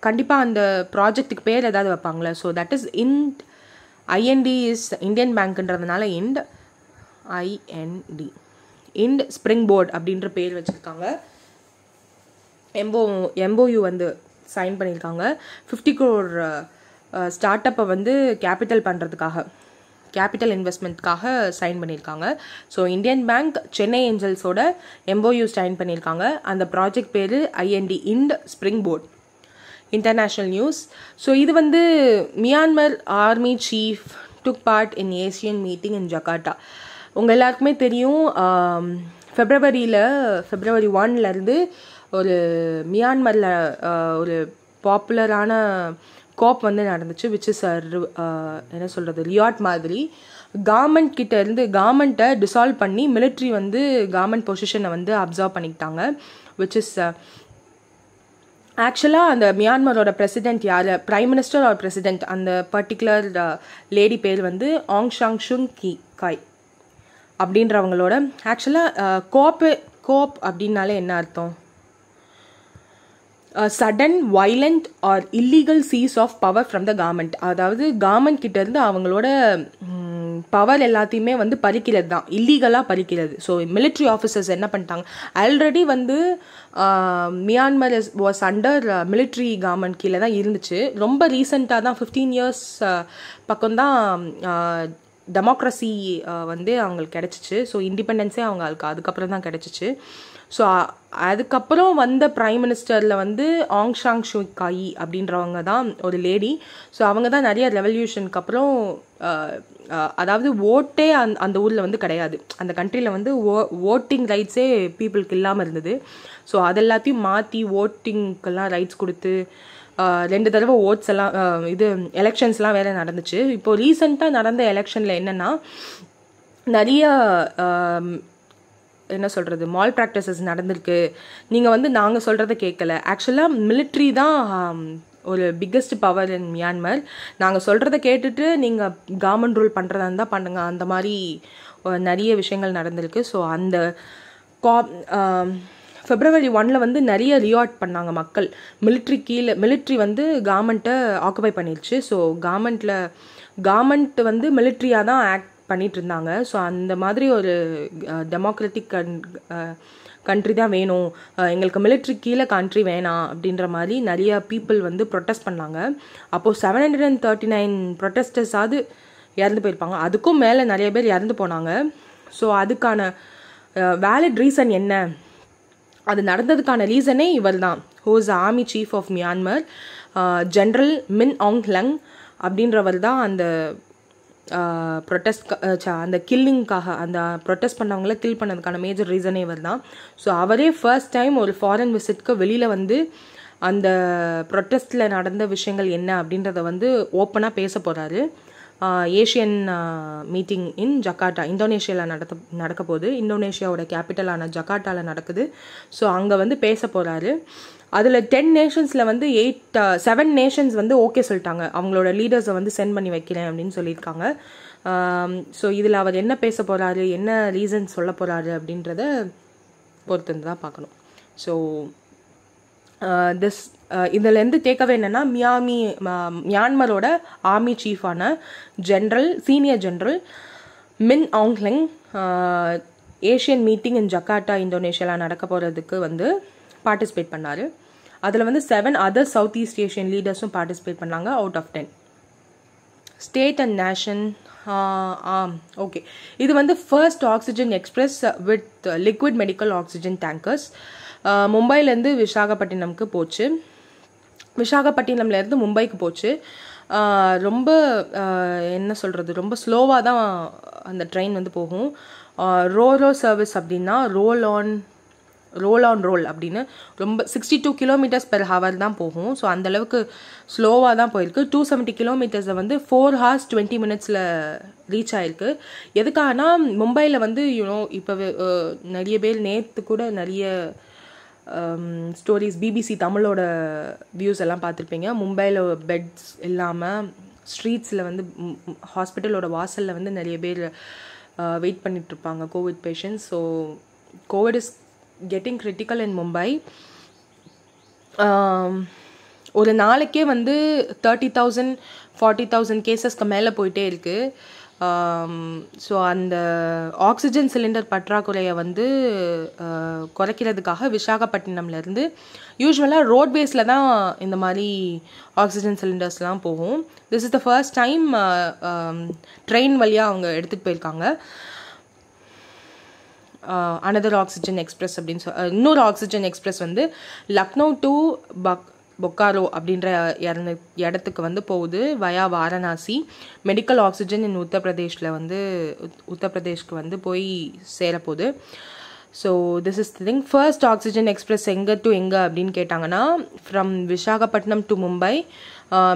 Speaker 1: கண்டிப்பாக அந்த ப்ராஜெக்ட்டுக்கு பேர் ஏதாவது வைப்பாங்களே so that is Ind I N D is Indian பேங்க்குன்றதுனால Ind I N D Ind springboard அப்படின்ற பேர் வச்சுருக்காங்க எம்போ எம்போயு வந்து சைன் பண்ணியிருக்காங்க ஃபிஃப்டி க்ரோர் ஸ்டார்ட் அப்பை வந்து கேபிட்டல் பண்ணுறதுக்காக கேபிட்டல் இன்வெஸ்ட்மெண்ட்காக சைன் பண்ணியிருக்காங்க ஸோ இந்தியன் பேங்க் சென்னை ஏஞ்சல்ஸோட எம்ஓயூ சைன் பண்ணியிருக்காங்க அந்த ப்ராஜெக்ட் பேர் I N D Ind springboard international news so இது வந்து Myanmar army chief took part in Asian meeting in Jakarta உங்கள் எல்லாருக்குமே தெரியும் ஃபெப்ரவரியில் ஃபெப்ரவரி ஒன்லேருந்து ஒரு மியான்மரில் ஒரு பாப்புலரான கோப் வந்து நடந்துச்சு விச் இஸ் uh, என்ன சொல்கிறது லியாட் மாதிரி கார்மெண்ட் கிட்ட இருந்து கார்மெண்ட்டை டிசால்வ் பண்ணி மிலிட்ரி வந்து கார்மெண்ட் பொசிஷனை வந்து அப்சர்வ் பண்ணிக்கிட்டாங்க விச் இஸ் ஆக்சுவலாக அந்த மியான்மரோட பிரசிடென்ட் யார் ப்ரைம் மினிஸ்டர் ஆர் பிரசிடென்ட் அந்த பர்டிகுலர் லேடி பேர் வந்து ஆங் ஷாங் ஷுங் கி காய் அப்படின்றவங்களோட ஆக்சுவலாக uh, கோப்பு கோப் அப்படின்னாலே என்ன அர்த்தம் sudden violent or illegal seize of power from the government அதாவது கவர்மெண்ட் கிட்டேருந்து அவங்களோட பவர் எல்லாத்தையுமே வந்து பறிக்கிறது தான் இல்லீகலாக பறிக்கிறது ஸோ மிலிட்ரி ஆஃபீஸர்ஸ் என்ன பண்ணிட்டாங்க ஆல்ரெடி வந்து Myanmar is was under military government கீழே தான் இருந்துச்சு ரொம்ப ரீசெண்டாக தான் ஃபிஃப்டீன் இயர்ஸ் பக்கம்தான் டெமோக்ரஸி வந்து அவங்களுக்கு கிடச்சிச்சு ஸோ இண்டிபெண்டன்ஸே அவங்களுக்கு அதுக்கப்புறம் தான் கிடச்சிச்சு ஸோ அதுக்கப்புறம் வந்த ப்ரைம் மினிஸ்டரில் வந்து ஆங் ஷாங் ஷுக்காயி அப்படின்றவங்க தான் ஒரு லேடி ஸோ அவங்க தான் நிறைய ரெவல்யூஷனுக்கு அப்புறம் அதாவது ஓட்டே அந் அந்த ஊரில் வந்து கிடையாது அந்த கண்ட்ரியில் வந்து ஓ ஓட்டிங் ரைட்ஸே பீப்புளுக்கு இல்லாமல் இருந்தது ஸோ அதெல்லாத்தையும் மாற்றி ஓட்டிங்க்கெல்லாம் ரைட்ஸ் கொடுத்து ரெண்டு தடவை ஓட்ஸ் எல்லாம் இது எலெக்ஷன்ஸ்லாம் வேறு நடந்துச்சு இப்போது ரீசெண்டாக நடந்த எலெக்ஷனில் என்னென்னா நிறைய என்ன சொல்கிறது மால் ப்ராக்டிசஸ் நடந்திருக்கு நீங்கள் வந்து நாங்கள் சொல்கிறத கேட்கல ஆக்சுவலாக மிலிட்ரி தான் ஒரு பிக்கஸ்ட் பவர் இன் மியான்மர் நாங்கள் சொல்கிறத கேட்டுட்டு நீங்கள் கவர்மெண்ட் ரூல் பண்ணுறதா இருந்தால் பண்ணுங்கள் அந்த மாதிரி நிறைய விஷயங்கள் நடந்திருக்கு ஸோ அந்த கா ஃபெப்ரவரி ஒன்ல வந்து நிறைய ரியாட் பண்ணாங்க மக்கள் மிலிட்ரி கீழே மிலிட்ரி வந்து கவர்மெண்ட்டை ஆக்குபை பண்ணிடுச்சு ஸோ கவர்மெண்ட்டில் கவர்மெண்ட் வந்து மிலிட்ரியாக தான் ஆக்ட் பண்ணிட்டு இருந்தாங்க ஸோ அந்த மாதிரி ஒரு டெமோக்ராட்டிக் கன் கண்ட்ரி தான் வேணும் எங்களுக்கு மிலிட்ரி கீழே கண்ட்ரி வேணாம் அப்படின்ற மாதிரி நிறைய பீப்புள் வந்து ப்ரொட்டஸ்ட் பண்ணாங்க அப்போது seven hundred and thirty nine ப்ரொட்டஸ்டர்ஸாவது இறந்து போயிருப்பாங்க அதுக்கும் மேலே நிறைய பேர் இறந்து போனாங்க ஸோ அதுக்கான வேலிட் ரீசன் என்ன அது நடந்ததுக்கான ரீசனே இவர் தான் whose army chief of Myanmar general Min Aung lung அப்படின்றவர் தான் அந்த ப்ரொட்டஸ்ட் அந்த கில்லிங்க்காக அந்த ப்ரொட்டஸ்ட் பண்ணவங்கள கில் பண்ணதுக்கான மேஜர் ரீசனே இவர் தான் ஸோ அவரே ஃபர்ஸ்ட் டைம் ஒரு ஃபாரின் விசிட்க்கு வெளியில் வந்து அந்த ப்ரொட்டஸ்டில் நடந்த விஷயங்கள் என்ன அப்படின்றத வந்து ஓப்பனாக பேச போகிறாரு ஏஷியன் மீட்டிங் இன் ஜக்காட்டா இந்தோனேஷியாவில் நடத்த நடக்க போகுது இந்தோனேஷியாவோட கேபிட்டலான ஜக்காட்டாவில் நடக்குது ஸோ அங்கே வந்து பேச போகிறாரு அதில் டென் நேஷன்ஸில் வந்து எயிட் செவன் நேஷன்ஸ் வந்து ஓகே சொல்லிட்டாங்க அவங்களோட லீடர்ஸை வந்து சென்ட் பண்ணி வைக்கிறேன் அப்படின்னு சொல்லியிருக்காங்க ஸோ இதில் அவர் என்ன பேச போகிறாரு என்ன ரீசன் சொல்ல போகிறாரு அப்படின்றத பொறுத்திருந்து தான் பார்க்கணும் ஸோ திஸ் uh, uh, இதுலேருந்து டேக்அவே என்னென்னா மியாமி மியான்மரோட ஆர்மி சீஃபான general senior general Min Aung Hlaing Asian meeting இன் ஜக்காட்டா இந்தோனேஷியாவில் நடக்க போகிறதுக்கு வந்து பார்ட்டிசிபேட் பண்ணார் அதில் வந்து seven other south east Asian லீடர்ஸும் பார்ட்டிசிபேட் பண்ணாங்க out of ten state and nation okay இது வந்து first oxygen express with liquid medical oxygen tankers மும்பைலேருந்து விசாகப்பட்டினம்க்கு போச்சு விசாகப்பட்டினம்லேருந்து மும்பைக்கு போச்சு ரொம்ப என்ன சொல்கிறது ரொம்ப ஸ்லோவாக தான் அந்த ட்ரெயின் வந்து போகும் ரோரோ சர்வீஸ் அப்படின்னா roll on roll on roll அப்படின்னு ரொம்ப sixty two kilometres per hour தான் போகும் ஸோ அந்தளவுக்கு ஸ்லோவாக தான் போயிருக்கு டூ செவன்ட்டி கிலோமீட்டர்ஸை வந்து ஃபோர் ஹார்ஸ் டுவெண்ட்டி மினிட்ஸில் ரீச் ஆயிருக்கு எதுக்காகனா மும்பையில் வந்து யூனோ இப்போ நிறைய பேர் நேற்று கூட நிறைய ஸ்டோரிஸ் பிபிசி தமிழோட வியூஸ் எல்லாம் பார்த்துருப்பீங்க மும்பையில் பெட்ஸ் இல்லாமல் ஸ்ட்ரீட்ஸில் வந்து ஹாஸ்பிட்டலோட வாசலில் வந்து நிறைய பேர் வெயிட் பண்ணிகிட்ருப்பாங்க covid patients so covid is getting critical in Mumbai ஒரு நாளைக்கே வந்து தேர்ட்டி தௌசண்ட் ஃபார்ட்டி தௌசண்ட் கேசஸ்க்கு மேலே போயிட்டே இருக்குது ஸோ um, அந்த ஆக்சிஜன் சிலிண்டர் பற்றாக்குறையை வந்து uh, குறைக்கிறதுக்காக விசாகப்பட்டினம்லேருந்து யூஸ்வலாக ரோட்வேஸில் தான் இந்த மாதிரி ஆக்சிஜன் சிலிண்டர்ஸ்லாம் போகும் this is the first time train வழியாக அவங்க எடுத்துகிட்டு போயிருக்காங்க அனதர் ஆக்சிஜன் எக்ஸ்பிரஸ் அப்படின்னு சொ இன்னொரு ஆக்சிஜன் எக்ஸ்பிரஸ் வந்து லக்னோ டு பக் பொக்காரோ அப்படின்ற இடத்துக்கு வந்து போகுது via Varanasi medical oxygen in உத்தரப்பிரதேஷில் வந்து உத்தரப்பிரதேஷ்க்கு வந்து போய் சேரப்போகுது so this is thing first oxygen express எங்கே டு எங்கே அப்படின்னு கேட்டாங்கன்னா from Visakhapatnam to Mumbai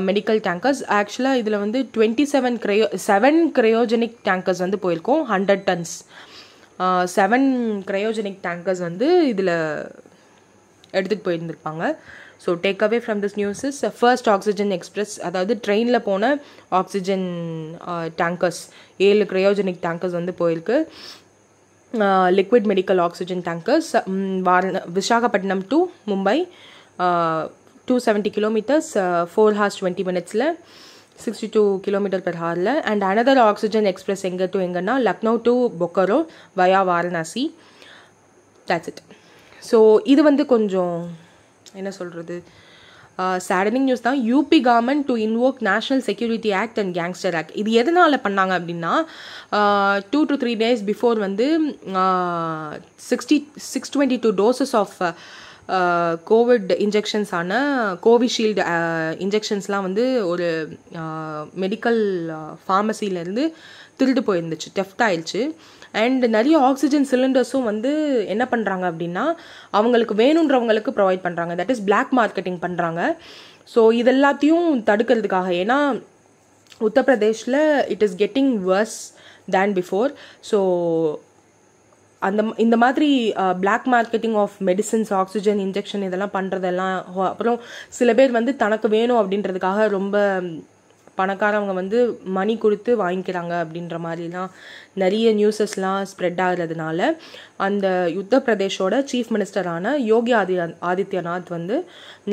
Speaker 1: medical tankers ஆக்சுவலாக இதில் வந்து twenty seven cryo seven cryogenic tankers வந்து போயிருக்கோம் hundred tons seven cryogenic tankers வந்து இதில் எடுத்துகிட்டு போயிருந்துருப்பாங்க so take away from this news is first oxygen express அதாவது ட்ரெயினில் போன ஆக்சிஜன் டேங்கர்ஸ் ஏழு க்ரையோஜெனிக் டேங்கர்ஸ் வந்து போயிருக்கு லிக்விட் மெடிக்கல் ஆக்சிஜன் டேங்கர்ஸ் வார Visakhapatnam to Mumbai two seventy kilometres four hours twenty மினிட்ஸில் சிக்ஸ்டி டூ கிலோமீட்டர் பெர் ஹாரில் அண்ட் அனதர் ஆக்சிஜன் எக்ஸ்பிரஸ் எங்கே டு எங்கன்னா Lucknow to Bokaro via Varanasi that's it so இது வந்து கொஞ்சம் என்ன சொல்கிறது சேடனிங் நியூஸ் தான் UP government to invoke national security act and gangster act இது எதனால் பண்ணாங்க அப்படின்னா two to three days before வந்து sixty six twenty two doses of covid இன்ஜெக்ஷன்ஸான கோவிஷீல்டு இன்ஜெக்ஷன்ஸ்லாம் வந்து ஒரு மெடிக்கல் ஃபார்மசிலேருந்து திருட்டு போயிருந்துச்சு டெஃப்ட் ஆயிடுச்சு அண்ட் நிறைய ஆக்சிஜன் சிலிண்டர்ஸும் வந்து என்ன பண்ணுறாங்க அப்படின்னா அவங்களுக்கு வேணுன்றவங்களுக்கு ப்ரொவைட் பண்ணுறாங்க தட் இஸ் பிளாக் மார்க்கெட்டிங் பண்ணுறாங்க ஸோ இதெல்லாத்தையும் தடுக்கிறதுக்காக ஏன்னா உத்தரப்பிரதேஷில் it is getting worse than before so அந்த இந்த மாதிரி black marketing of medicines oxygen injection இதெல்லாம் பண்ணுறதெல்லாம் அப்புறம் சில பேர் வந்து தனக்கு வேணும் அப்படின்றதுக்காக ரொம்ப பணக்காரவங்க வந்து மணி கொடுத்து வாங்கிக்கிறாங்க அப்படின்ற மாதிரிலாம் நிறைய நியூஸஸ்லாம் ஸ்ப்ரெட் ஆகிறதுனால அந்த யுத்த பிரதேஷோட சீஃப் மினிஸ்டரான யோகி ஆதி ஆதித்யநாத் வந்து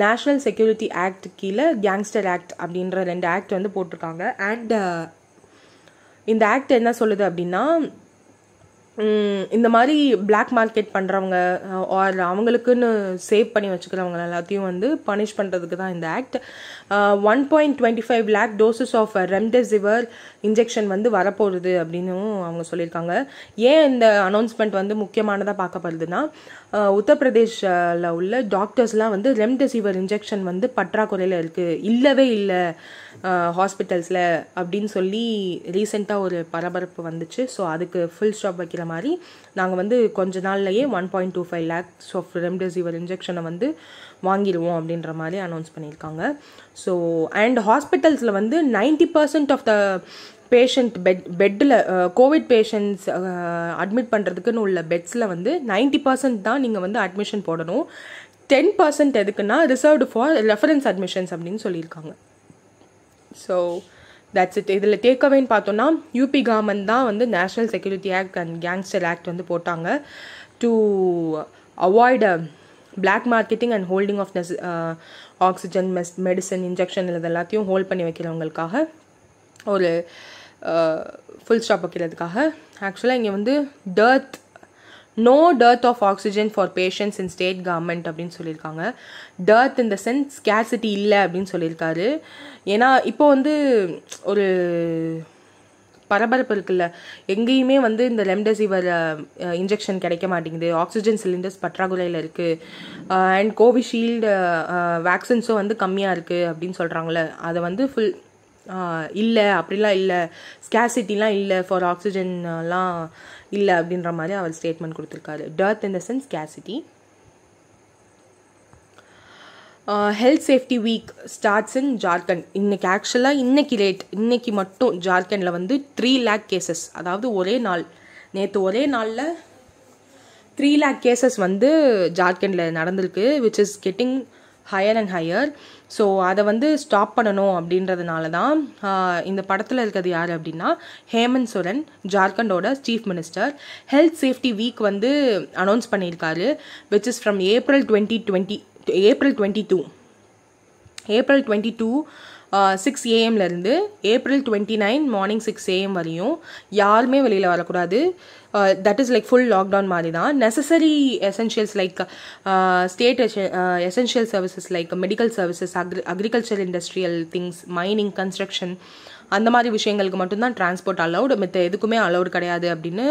Speaker 1: நேஷ்னல் செக்யூரிட்டி ஆக்ட் கீழே கேங்ஸ்டர் ஆக்ட் அப்படின்ற ரெண்டு ஆக்ட் வந்து போட்டிருக்காங்க அண்ட் இந்த ஆக்ட் என்ன சொல்லுது அப்படின்னா இந்த மாதிரி பிளாக் மார்க்கெட் பண்ணுறவங்க ஆர் அவங்களுக்குன்னு சேவ் பண்ணி வச்சுக்கிறவங்க எல்லாத்தையும் வந்து பனிஷ் பண்ணுறதுக்கு தான் இந்த act one point twenty five lakh doses of remdesivir injection வந்து வரப்போகுது அப்படின்னும் அவங்க சொல்லியிருக்காங்க ஏன் இந்த அனௌன்ஸ்மெண்ட் வந்து முக்கியமானதாக பார்க்கப்படுதுன்னா உத்தரப்பிரதேஷில் உள்ள டாக்டர்ஸ்லாம் வந்து ரெம்டெசிவர் இன்ஜெக்ஷன் வந்து பற்றாக்குறையில் இருக்குது இல்லவே இல்லை ஹாஸ்பிட்டல்ஸில் அப்படின்னு சொல்லி ரீசெண்டாக ஒரு பரபரப்பு வந்துச்சு ஸோ அதுக்கு ஃபுல் ஸ்டாப் வைக்கிற மாதிரி நாங்கள் வந்து கொஞ்ச நாள்லையே one point two five lakhs of remdesivir இன்ஜெக்ஷனை வந்து வாங்கிடுவோம் அப்படின்ற மாதிரி அனௌன்ஸ் பண்ணியிருக்காங்க ஸோ அண்ட் ஹாஸ்பிட்டல்ஸில் வந்து ninety percent of the patient bed பெட்டில் கோவிட் பேஷண்ட்ஸ் அட்மிட் பண்ணுறதுக்குன்னு உள்ள பெட்ஸில் வந்து நைன்ட்டி பர்சன்ட் தான் நீங்கள் வந்து அட்மிஷன் போடணும் டென் பர்சன்ட் எதுக்குன்னா ரிசர்வ்டு ஃபார் ரெஃபரன்ஸ் அட்மிஷன்ஸ் அப்படின்னு சொல்லியிருக்காங்க ஸோ தட்ஸ் இட் இதில் டேக்அவேன்னு பார்த்தோன்னா யூபி கவர்மெண்ட் தான் வந்து national security act and gangster act வந்து போட்டாங்க to avoid black marketing and holding of ness oxygen mess medicine injection இது எல்லாத்தையும் ஹோல்ட் பண்ணி வைக்கிறவங்களுக்காக ஒரு ஃபுல் ஸ்டாப் வைக்கிறதுக்காக ஆக்சுவலாக இங்கே வந்து dearth no dearth of oxygen for patients in state government அப்படின்னு சொல்லியிருக்காங்க டர்த் இந்த சென்ஸ் கேசிட்டி இல்லை அப்படின்னு சொல்லியிருக்காரு ஏன்னா இப்போ வந்து ஒரு பரபரப்பு இருக்குல்ல எங்கேயுமே வந்து இந்த ரெம்டெசிவர் இன்ஜெக்ஷன் கிடைக்க மாட்டேங்குது ஆக்சிஜன் சிலிண்டர்ஸ் பற்றாக்குறையில் இருக்குது அண்ட் கோவிஷீல்டு வேக்சின்ஸும் வந்து கம்மியாக இருக்குது அப்படின்னு சொல்கிறாங்களே அதை வந்து ஃபுல் இல்லை அப்படிலாம் இல்லை ஸ்கேசிட்டிலாம் இல்லை ஃபார் ஆக்சிஜன்லாம் இல்லை அப்படின்ற மாதிரி அவர் ஸ்டேட்மெண்ட் கொடுத்துருக்காரு dearth in the sense scarcity health safety week starts in Jharkhand இன்னைக்கு ஆக்சுவலாக இன்றைக்கி ரேட் இன்றைக்கி மட்டும் ஜார்க்கண்டில் வந்து த்ரீ லேக் கேசஸ் அதாவது ஒரே நாள் நேற்று ஒரே நாளில் த்ரீ லேக் கேசஸ் வந்து ஜார்க்கண்டில் நடந்திருக்கு which is getting higher and higher so அதை வந்து ஸ்டாப் பண்ணணும் அப்படின்றதுனால தான் இந்த படத்தில் இருக்கிறது யார் அப்படின்னா ஹேமந்த் சோரன் ஜார்க்கண்டோட chief minister health safety week வந்து அனௌன்ஸ் பண்ணியிருக்காரு which is from April twenty twenty April twenty two April twenty two six ஏஎம்லேருந்து April twenty nine morning six AM வரையும் யாருமே வெளியில் வரக்கூடாது that is like full lockdown மாதிரி தான் necessary essentials like state essential services like medical services agri agriculture industrial things mining construction அந்த மாதிரி விஷயங்களுக்கு மட்டும்தான் டிரான்ஸ்போர்ட் அலௌடு மற்ற எதுக்குமே அலௌடு கிடையாது அப்படின்னு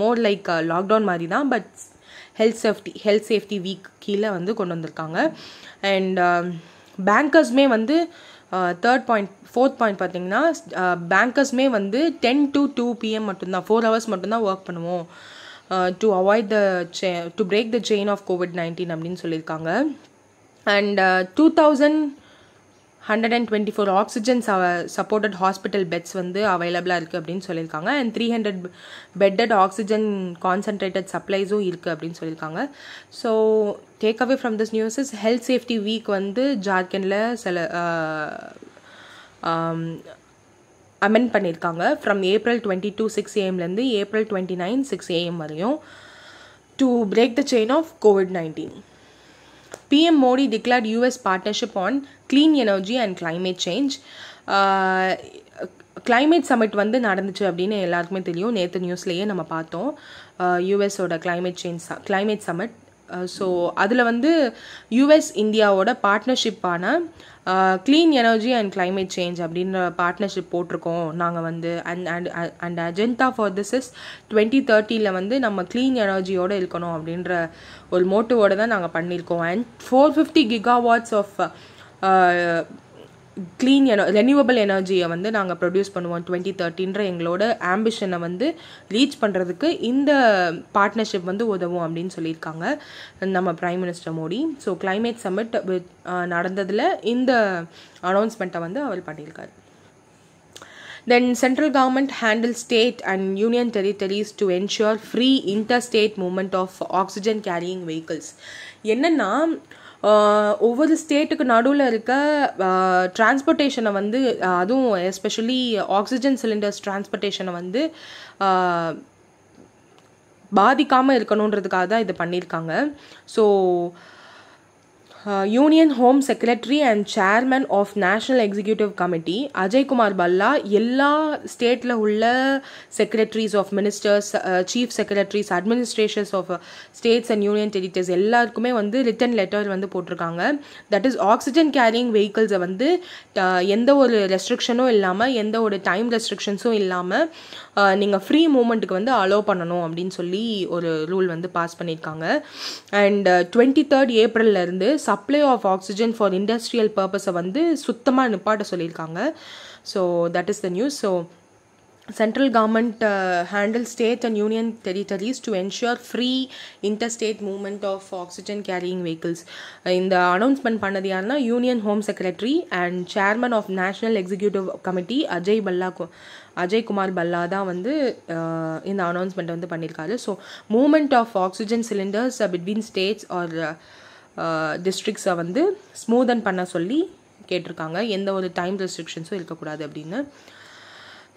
Speaker 1: மோர் லைக் லாக்டவுன் மாதிரி தான் but health safety health safety week கீழே வந்து கொண்டு வந்திருக்காங்க அண்ட் பேங்கர்ஸுமே um, வந்து தேர்ட் பாயிண்ட் ஃபோர்த் பாயிண்ட் பார்த்தீங்கன்னா பேங்கர்ஸ்மே uh, வந்து டென் டு டூ பிஎம் மட்டும்தான் ஃபோர் ஹவர்ஸ் மட்டும்தான் ஒர்க் பண்ணுவோம் to avoid the say to break the chain of Covid nineteen அப்படின்னு சொல்லியிருக்காங்க and two thousand hundred and twenty four oxygen supported hospital beds வந்து அவைலபிளாக இருக்குது அப்படின்னு சொல்லியிருக்காங்க and three hundred bedded oxygen concentrated சப்ளைஸும் இருக்குது அப்படின்னு சொல்லியிருக்காங்க so take away from this news is health safety week வந்து ஜார்க்கண்டில் சில அமெண்ட் பண்ணியிருக்காங்க from April twenty two six ஏஎம்லேருந்து April twenty nine six AM வரையும் to break the chain of Covid nineteen PM Modi declared US partnership on clean energy and climate change climate summit வந்து நடந்துச்சு அப்படின்னு எல்லாருக்குமே தெரியும் நேற்று நியூஸ்லேயே நம்ம பார்த்தோம் யூஎஸோட climate change climate summit so அதில் வந்து யுஎஸ் இந்தியாவோட பார்ட்னர்ஷிப்பான clean energy and climate change அப்படின்ற பார்ட்னர்ஷிப் போட்டிருக்கோம் நாங்கள் வந்து and and and agenda for this is twenty தேர்ட்டியில் வந்து நம்ம க்ளீன் எனர்ஜியோடு இருக்கணும் அப்படின்ற ஒரு மோட்டிவோடு தான் நாங்கள் பண்ணியிருக்கோம் and four fifty giga of clean என ரெனியூவபிள் எனர்ஜியை வந்து நாங்கள் ப்ரொடியூஸ் பண்ணுவோம் டுவெண்ட்டி தேர்ட்டின்ற எங்களோட ஆம்பிஷனை வந்து ரீச் பண்ணுறதுக்கு இந்த பார்ட்னர்ஷிப் வந்து உதவும் அப்படின்னு சொல்லியிருக்காங்க நம்ம prime minister Modi so climate summit நடந்ததில் இந்த அனௌன்ஸ்மெண்ட்டை வந்து அவர் பண்ணியிருக்காரு then central government handle state and union territories to ensure free inter state movement of oxygen carrying vehicles என்னென்னா ஒவ்வொரு ஸ்டேட்டுக்கு நடுவில் இருக்க டிரான்ஸ்போர்ட்டேஷனை வந்து அதுவும் எஸ்பெஷலி ஆக்சிஜன் சிலிண்டர்ஸ் டிரான்ஸ்போர்ட்டேஷனை வந்து பாதிக்காமல் இருக்கணுன்றதுக்காக தான் இதை பண்ணியிருக்காங்க so union home secretary and chairman of national executive committee Ajay Kumar Bhalla எல்லா ஸ்டேட்டில் உள்ள secretaries of ministers chief secretaries administrations of states and union territories எல்லாருக்குமே வந்து ரிட்டன் லெட்டர் வந்து போட்டிருக்காங்க தட் இஸ் ஆக்சிஜன் கேரியிங் வெஹிக்கிள்ஸை வந்து uh, எந்த ஒரு ரெஸ்ட்ரிக்ஷனும் இல்லாமல் எந்த ஒரு டைம் ரெஸ்ட்ரிக்ஷன்ஸும் இல்லாமல் நீங்கள் ஃப்ரீ மூமெண்ட்டுக்கு வந்து அலோவ் பண்ணணும் அப்படின்னு சொல்லி ஒரு ரூல் வந்து பாஸ் பண்ணியிருக்காங்க அண்ட் டுவெண்ட்டி தேர்ட் ஏப்ரல்லேருந்து supply of oxygen for industrial பர்பஸை வந்து சுத்தமாக நிப்பாட்ட சொல்லியிருக்காங்க so that is the news so central government handle state and union territories to ensure free inter state movement of oxygen carrying vehicles இந்த அனௌன்ஸ்மெண்ட் பண்ணது யாருன்னா union home secretary and chairman of national executive committee Ajay Bhalla Ajay Kumar Bhalla தான் வந்து uh, இந்த அனௌன்ஸ்மெண்ட் வந்து பண்ணியிருக்காரு so movement of oxygen cylinders between states or டிஸ்ட்ரிக்ஸை வந்து ஸ்மூதன் பண்ண சொல்லி கேட்டிருக்காங்க எந்த ஒரு டைம் ரெஸ்ட்ரிக்ஷன்ஸும் இருக்கக்கூடாது அப்படின்னு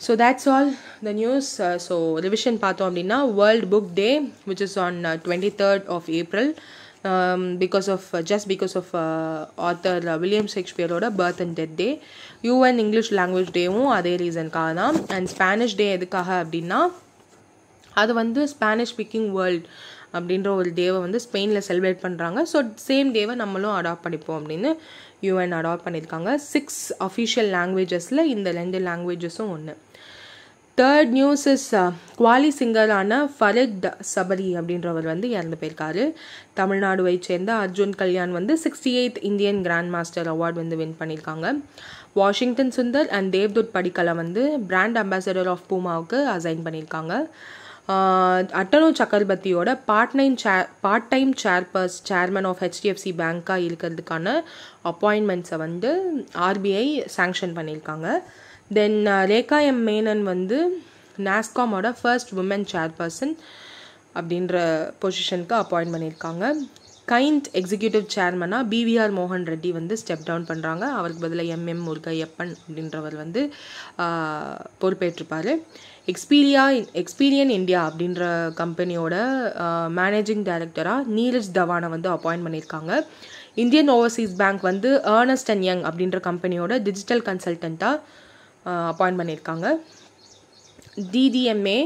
Speaker 1: so that's all the news so revision பார்த்தோம் அப்படின்னா world book day which is on twenty third of April because of just because of author William ஷேக்ஸ்பியரோட birth and death day UN English language டேவும் அதே ரீசனுக்காக தான் அண்ட் ஸ்பானிஷ் டே எதுக்காக அப்படின்னா அது வந்து ஸ்பானிஷ் ஸ்பீக்கிங் வேர்ல்ட் அப்படின்ற ஒரு தேவை வந்து ஸ்பெயினில் செலிப்ரேட் பண்ணுறாங்க ஸோ சேம் தேவை நம்மளும் அடாப்ட் பண்ணிப்போம் அப்படின்னு யூஎன் அடாப்ட் பண்ணியிருக்காங்க சிக்ஸ் அஃபிஷியல் லாங்குவேஜஸில் இந்த ரெண்டு லாங்குவேஜஸும் ஒன்று தேர்ட் நியூஸ் இஸ் குவாலி சிங்கரான ஃபரத் சபரி அப்படின்றவர் வந்து இறந்து போயிருக்காரு தமிழ்நாடுவை சேர்ந்த அர்ஜுன் கல்யாண் வந்து sixty eighth Indian grand master award வந்து வின் பண்ணியிருக்காங்க வாஷிங்டன் சுந்தர் அண்ட் தேவ்தூத் படிக்கலை வந்து பிராண்ட் அம்பாசடர் ஆஃப் பூமாவுக்கு அசைன் பண்ணியிருக்காங்க அட்டனோ சக்கல்பத்தியோட part time chair part time chairperson chairman of HDFC பேங்க்காக இருக்கிறதுக்கான அப்பாயின்மெண்ட்ஸை வந்து ஆர்பிஐ சேங்ஷன் பண்ணியிருக்காங்க தென் ரேகா எம் மேனன் வந்து நாஸ்காமோட ஃபர்ஸ்ட் உமன் சேர்பர்சன் அப்படின்ற பொசிஷனுக்கு அப்பாயிண்ட் பண்ணியிருக்காங்க கைண்ட் எக்ஸிக்யூட்டிவ் சேர்மனாக பிவிஆர் மோகன் ரெட்டி வந்து ஸ்டெப் டவுன் பண்ணுறாங்க அவருக்கு பதிலாக எம்எம் முருகையப்பன் அப்படின்றவர் வந்து பொறுப்பேற்றிருப்பார் எக்ஸ்பீரியா எக்ஸ்பீரியன் இந்தியா அப்படின்ற கம்பெனியோட மேனேஜிங் டைரக்டராக நீரஜ் தவானை வந்து அப்பாயின்ட் பண்ணியிருக்காங்க இந்தியன் ஓவர்சீஸ் பேங்க் வந்து ஏர்னஸ்ட் அண்ட் யங் அப்படின்ற கம்பெனியோட டிஜிட்டல் கன்சல்டண்ட்டாக அப்பாயின்ட் பண்ணியிருக்காங்க DDMA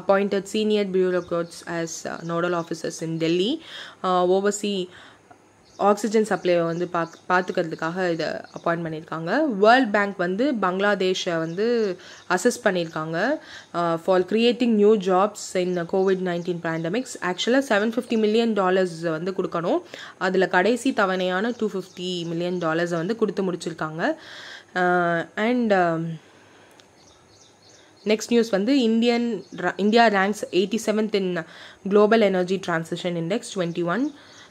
Speaker 1: appointed senior bureaucrats as nodal officers in Delhi oversee oxygen supply வந்து பாக் பார்த்துக்கிறதுக்காக இதை அப்பாயிண்ட் பண்ணியிருக்காங்க வேர்ல்ட் பேங்க் வந்து பங்களாதேஷை வந்து அசஸ் பண்ணியிருக்காங்க for creating new jobs in COVID nineteen pandemics ஆக்சுவலாக செவன் ஃபிஃப்டி மில்லியன் டாலர்ஸ் வந்து கொடுக்கணும் அதில் கடைசி தவணையான டூ ஃபிஃப்டி மில்லியன் டாலர்ஸை வந்து கொடுத்து முடிச்சிருக்காங்க அண்ட் நெக்ஸ்ட் நியூஸ் வந்து Indian India ranks eighty seventh in global energy transition index twenty one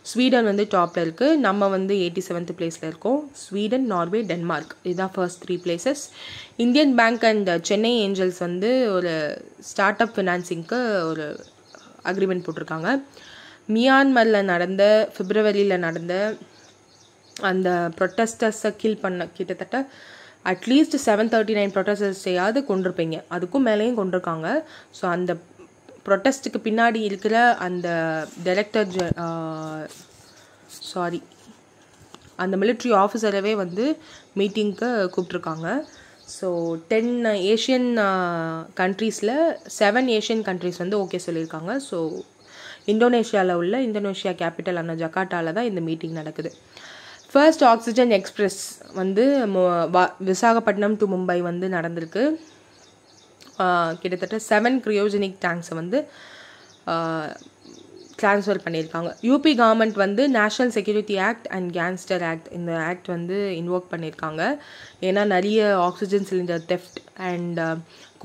Speaker 1: Sweden வந்து டாப்பில் இருக்குது நம்ம வந்து எயிட்டி செவன்த் பிளேஸில் இருக்கோம் ஸ்வீடன் நார்வே டென்மார்க் இதுதான் first three places Indian bank and Chennai angels வந்து ஒரு ஸ்டார்ட் அப் ஃபினான்சிங்க்கு ஒரு அக்ரிமெண்ட் போட்டிருக்காங்க மியான்மரில் நடந்த பிப்ரவரியில் நடந்த அந்த ப்ரொட்டஸ்டர்ஸை கில் பண்ண கிட்டத்தட்ட அட்லீஸ்ட் செவன் தேர்ட்டி நைன் ப்ரொட்டஸ்டர்ஸையாவது கொண்டிருப்பீங்க அதுக்கும் மேலேயும் கொண்டிருக்காங்க ஸோ அந்த ப்ரொட்டஸ்ட்டுக்கு பின்னாடி இருக்கிற அந்த டைரக்டர் சாரி அந்த மிலிட்ரி ஆஃபீஸரவே வந்து மீட்டிங்க்கு கூப்பிட்ருக்காங்க ஸோ டென் ஏஷியன் கண்ட்ரீஸில் செவன் ஏஷியன் கண்ட்ரீஸ் வந்து ஓகே சொல்லியிருக்காங்க ஸோ இந்தோனேஷியாவில் உள்ள இந்தோனேஷியா கேபிட்டலான ஜக்காட்டாவில் தான் இந்த மீட்டிங் நடக்குது ஃபர்ஸ்ட் ஆக்சிஜன் எக்ஸ்பிரஸ் வந்து விசாகப்பட்டினம் டு மும்பை வந்து நடந்திருக்கு கிட்டத்தட்ட செவன் க்ரியோஜெனிக் டேங்க்ஸை வந்து ட்ரான்ஸ்ஃபர் பண்ணியிருக்காங்க யூபி கவர்மெண்ட் வந்து national security act and gangster act இந்த ஆக்ட் வந்து இன்வோக் பண்ணியிருக்காங்க ஏன்னா நிறைய oxygen cylinder theft and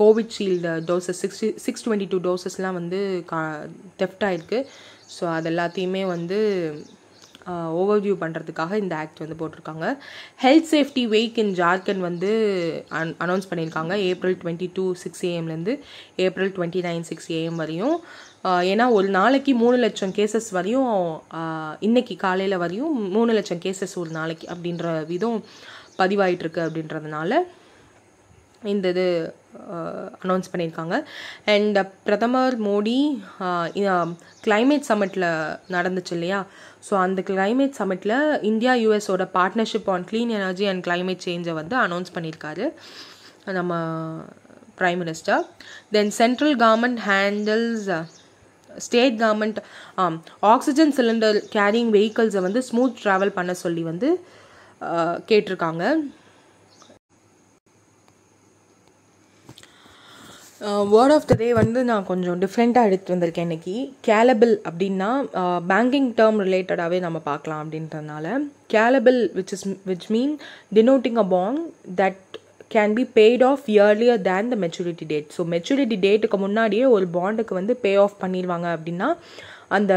Speaker 1: Covishield doses doses sixty six twenty two டோசஸ்லாம் வந்து கா தெஃப்ட் ஆகிருக்கு ஸோ அது எல்லாத்தையுமே வந்து ஓவர்வியூ பண்ணுறதுக்காக இந்த ஆக்ட் வந்து போட்டிருக்காங்க health safety week in Jharkhand வந்து அன் அனௌன்ஸ் பண்ணியிருக்காங்க ஏப்ரல் டுவெண்ட்டி டூ சிக்ஸ் ஏஎம்லேருந்து April twenty nine six AM வரையும் ஏன்னா ஒரு நாளைக்கு மூணு லட்சம் கேசஸ் வரையும் இன்றைக்கி காலையில் வரையும் மூணு லட்சம் கேசஸ் ஒரு நாளைக்கு அப்படின்ற விதம் பதிவாயிட்ருக்கு அப்படின்றதுனால இந்த இது அனௌன்ஸ் பண்ணியிருக்காங்க அண்ட் பிரதமர் மோடி கிளைமேட் சமிட்டில் நடந்துச்சு இல்லையா ஸோ அந்த கிளைமேட் சமிட்டில் இந்தியா யூஎஸோட partnership on clean energy and climate சேஞ்சை வந்து அனௌன்ஸ் பண்ணியிருக்காரு நம்ம prime minister then central government handles state government oxygen cylinder carrying வெஹிக்கல்ஸை வந்து ஸ்மூத் ட்ராவல் பண்ண சொல்லி வந்து uh, கேட்டிருக்காங்க வேர்ட் ஆஃப் த டே வந்து நான் கொஞ்சம் டிஃப்ரெண்ட்டாக எடுத்து வந்திருக்கேன் இன்றைக்கி கேலபிள் அப்படின்னா பேங்கிங் டேர்ம் ரிலேட்டடாகவே நம்ம பார்க்கலாம் அப்படின்றதுனால callable which is which mean denoting a bond that can be paid off earlier than the maturity date so maturity டேட்டுக்கு முன்னாடியே ஒரு பாண்டுக்கு வந்து பே ஆஃப் பண்ணிடுவாங்க அப்படின்னா அந்த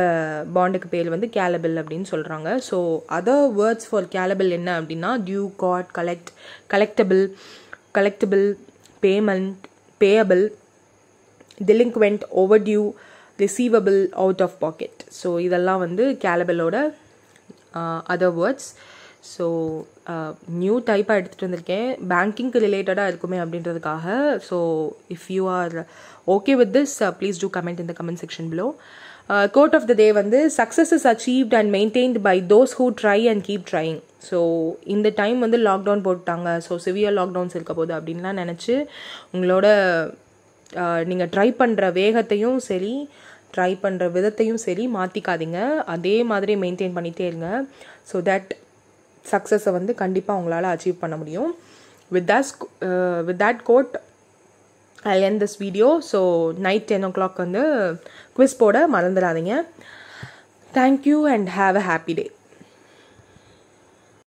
Speaker 1: பாண்டுக்கு பேர் வந்து கேலபிள் அப்படின்னு சொல்கிறாங்க so other words for callable என்ன அப்படின்னா due got collect collectible collectible payment payable over due receivable out of pocket so இதெல்லாம் வந்து கேலபிளோட அதர் வேர்ட்ஸ் ஸோ நியூ டைப்பாக எடுத்துகிட்டு வந்திருக்கேன் பேங்கிங்க்கு ரிலேட்டடாக இருக்குமே அப்படின்றதுக்காக so if you are okay with this please do comment இந்த comment section below quote of the day வந்து success is achieved and maintained by those who try and keep drying so இந்த டைம் வந்து லாக்டவுன் போட்டாங்க ஸோ சிவியர் லாக்டவுன்ஸ் இருக்க போது அப்படின்லாம் நினச்சி உங்களோட நீங்கள் ட்ரை பண்ணுற வேகத்தையும் சரி ட்ரை பண்ணுற விதத்தையும் சரி மாற்றிக்காதீங்க அதே மாதிரி மெயின்டைன் பண்ணிகிட்டே இருங்க ஸோ தட் சக்ஸஸை வந்து கண்டிப்பாக உங்களால் அச்சீவ் பண்ண முடியும் with this with that quote I end this video so night ten o'clock வந்து குவிஸ் போட மறந்துடாதீங்க thank you and have a happy day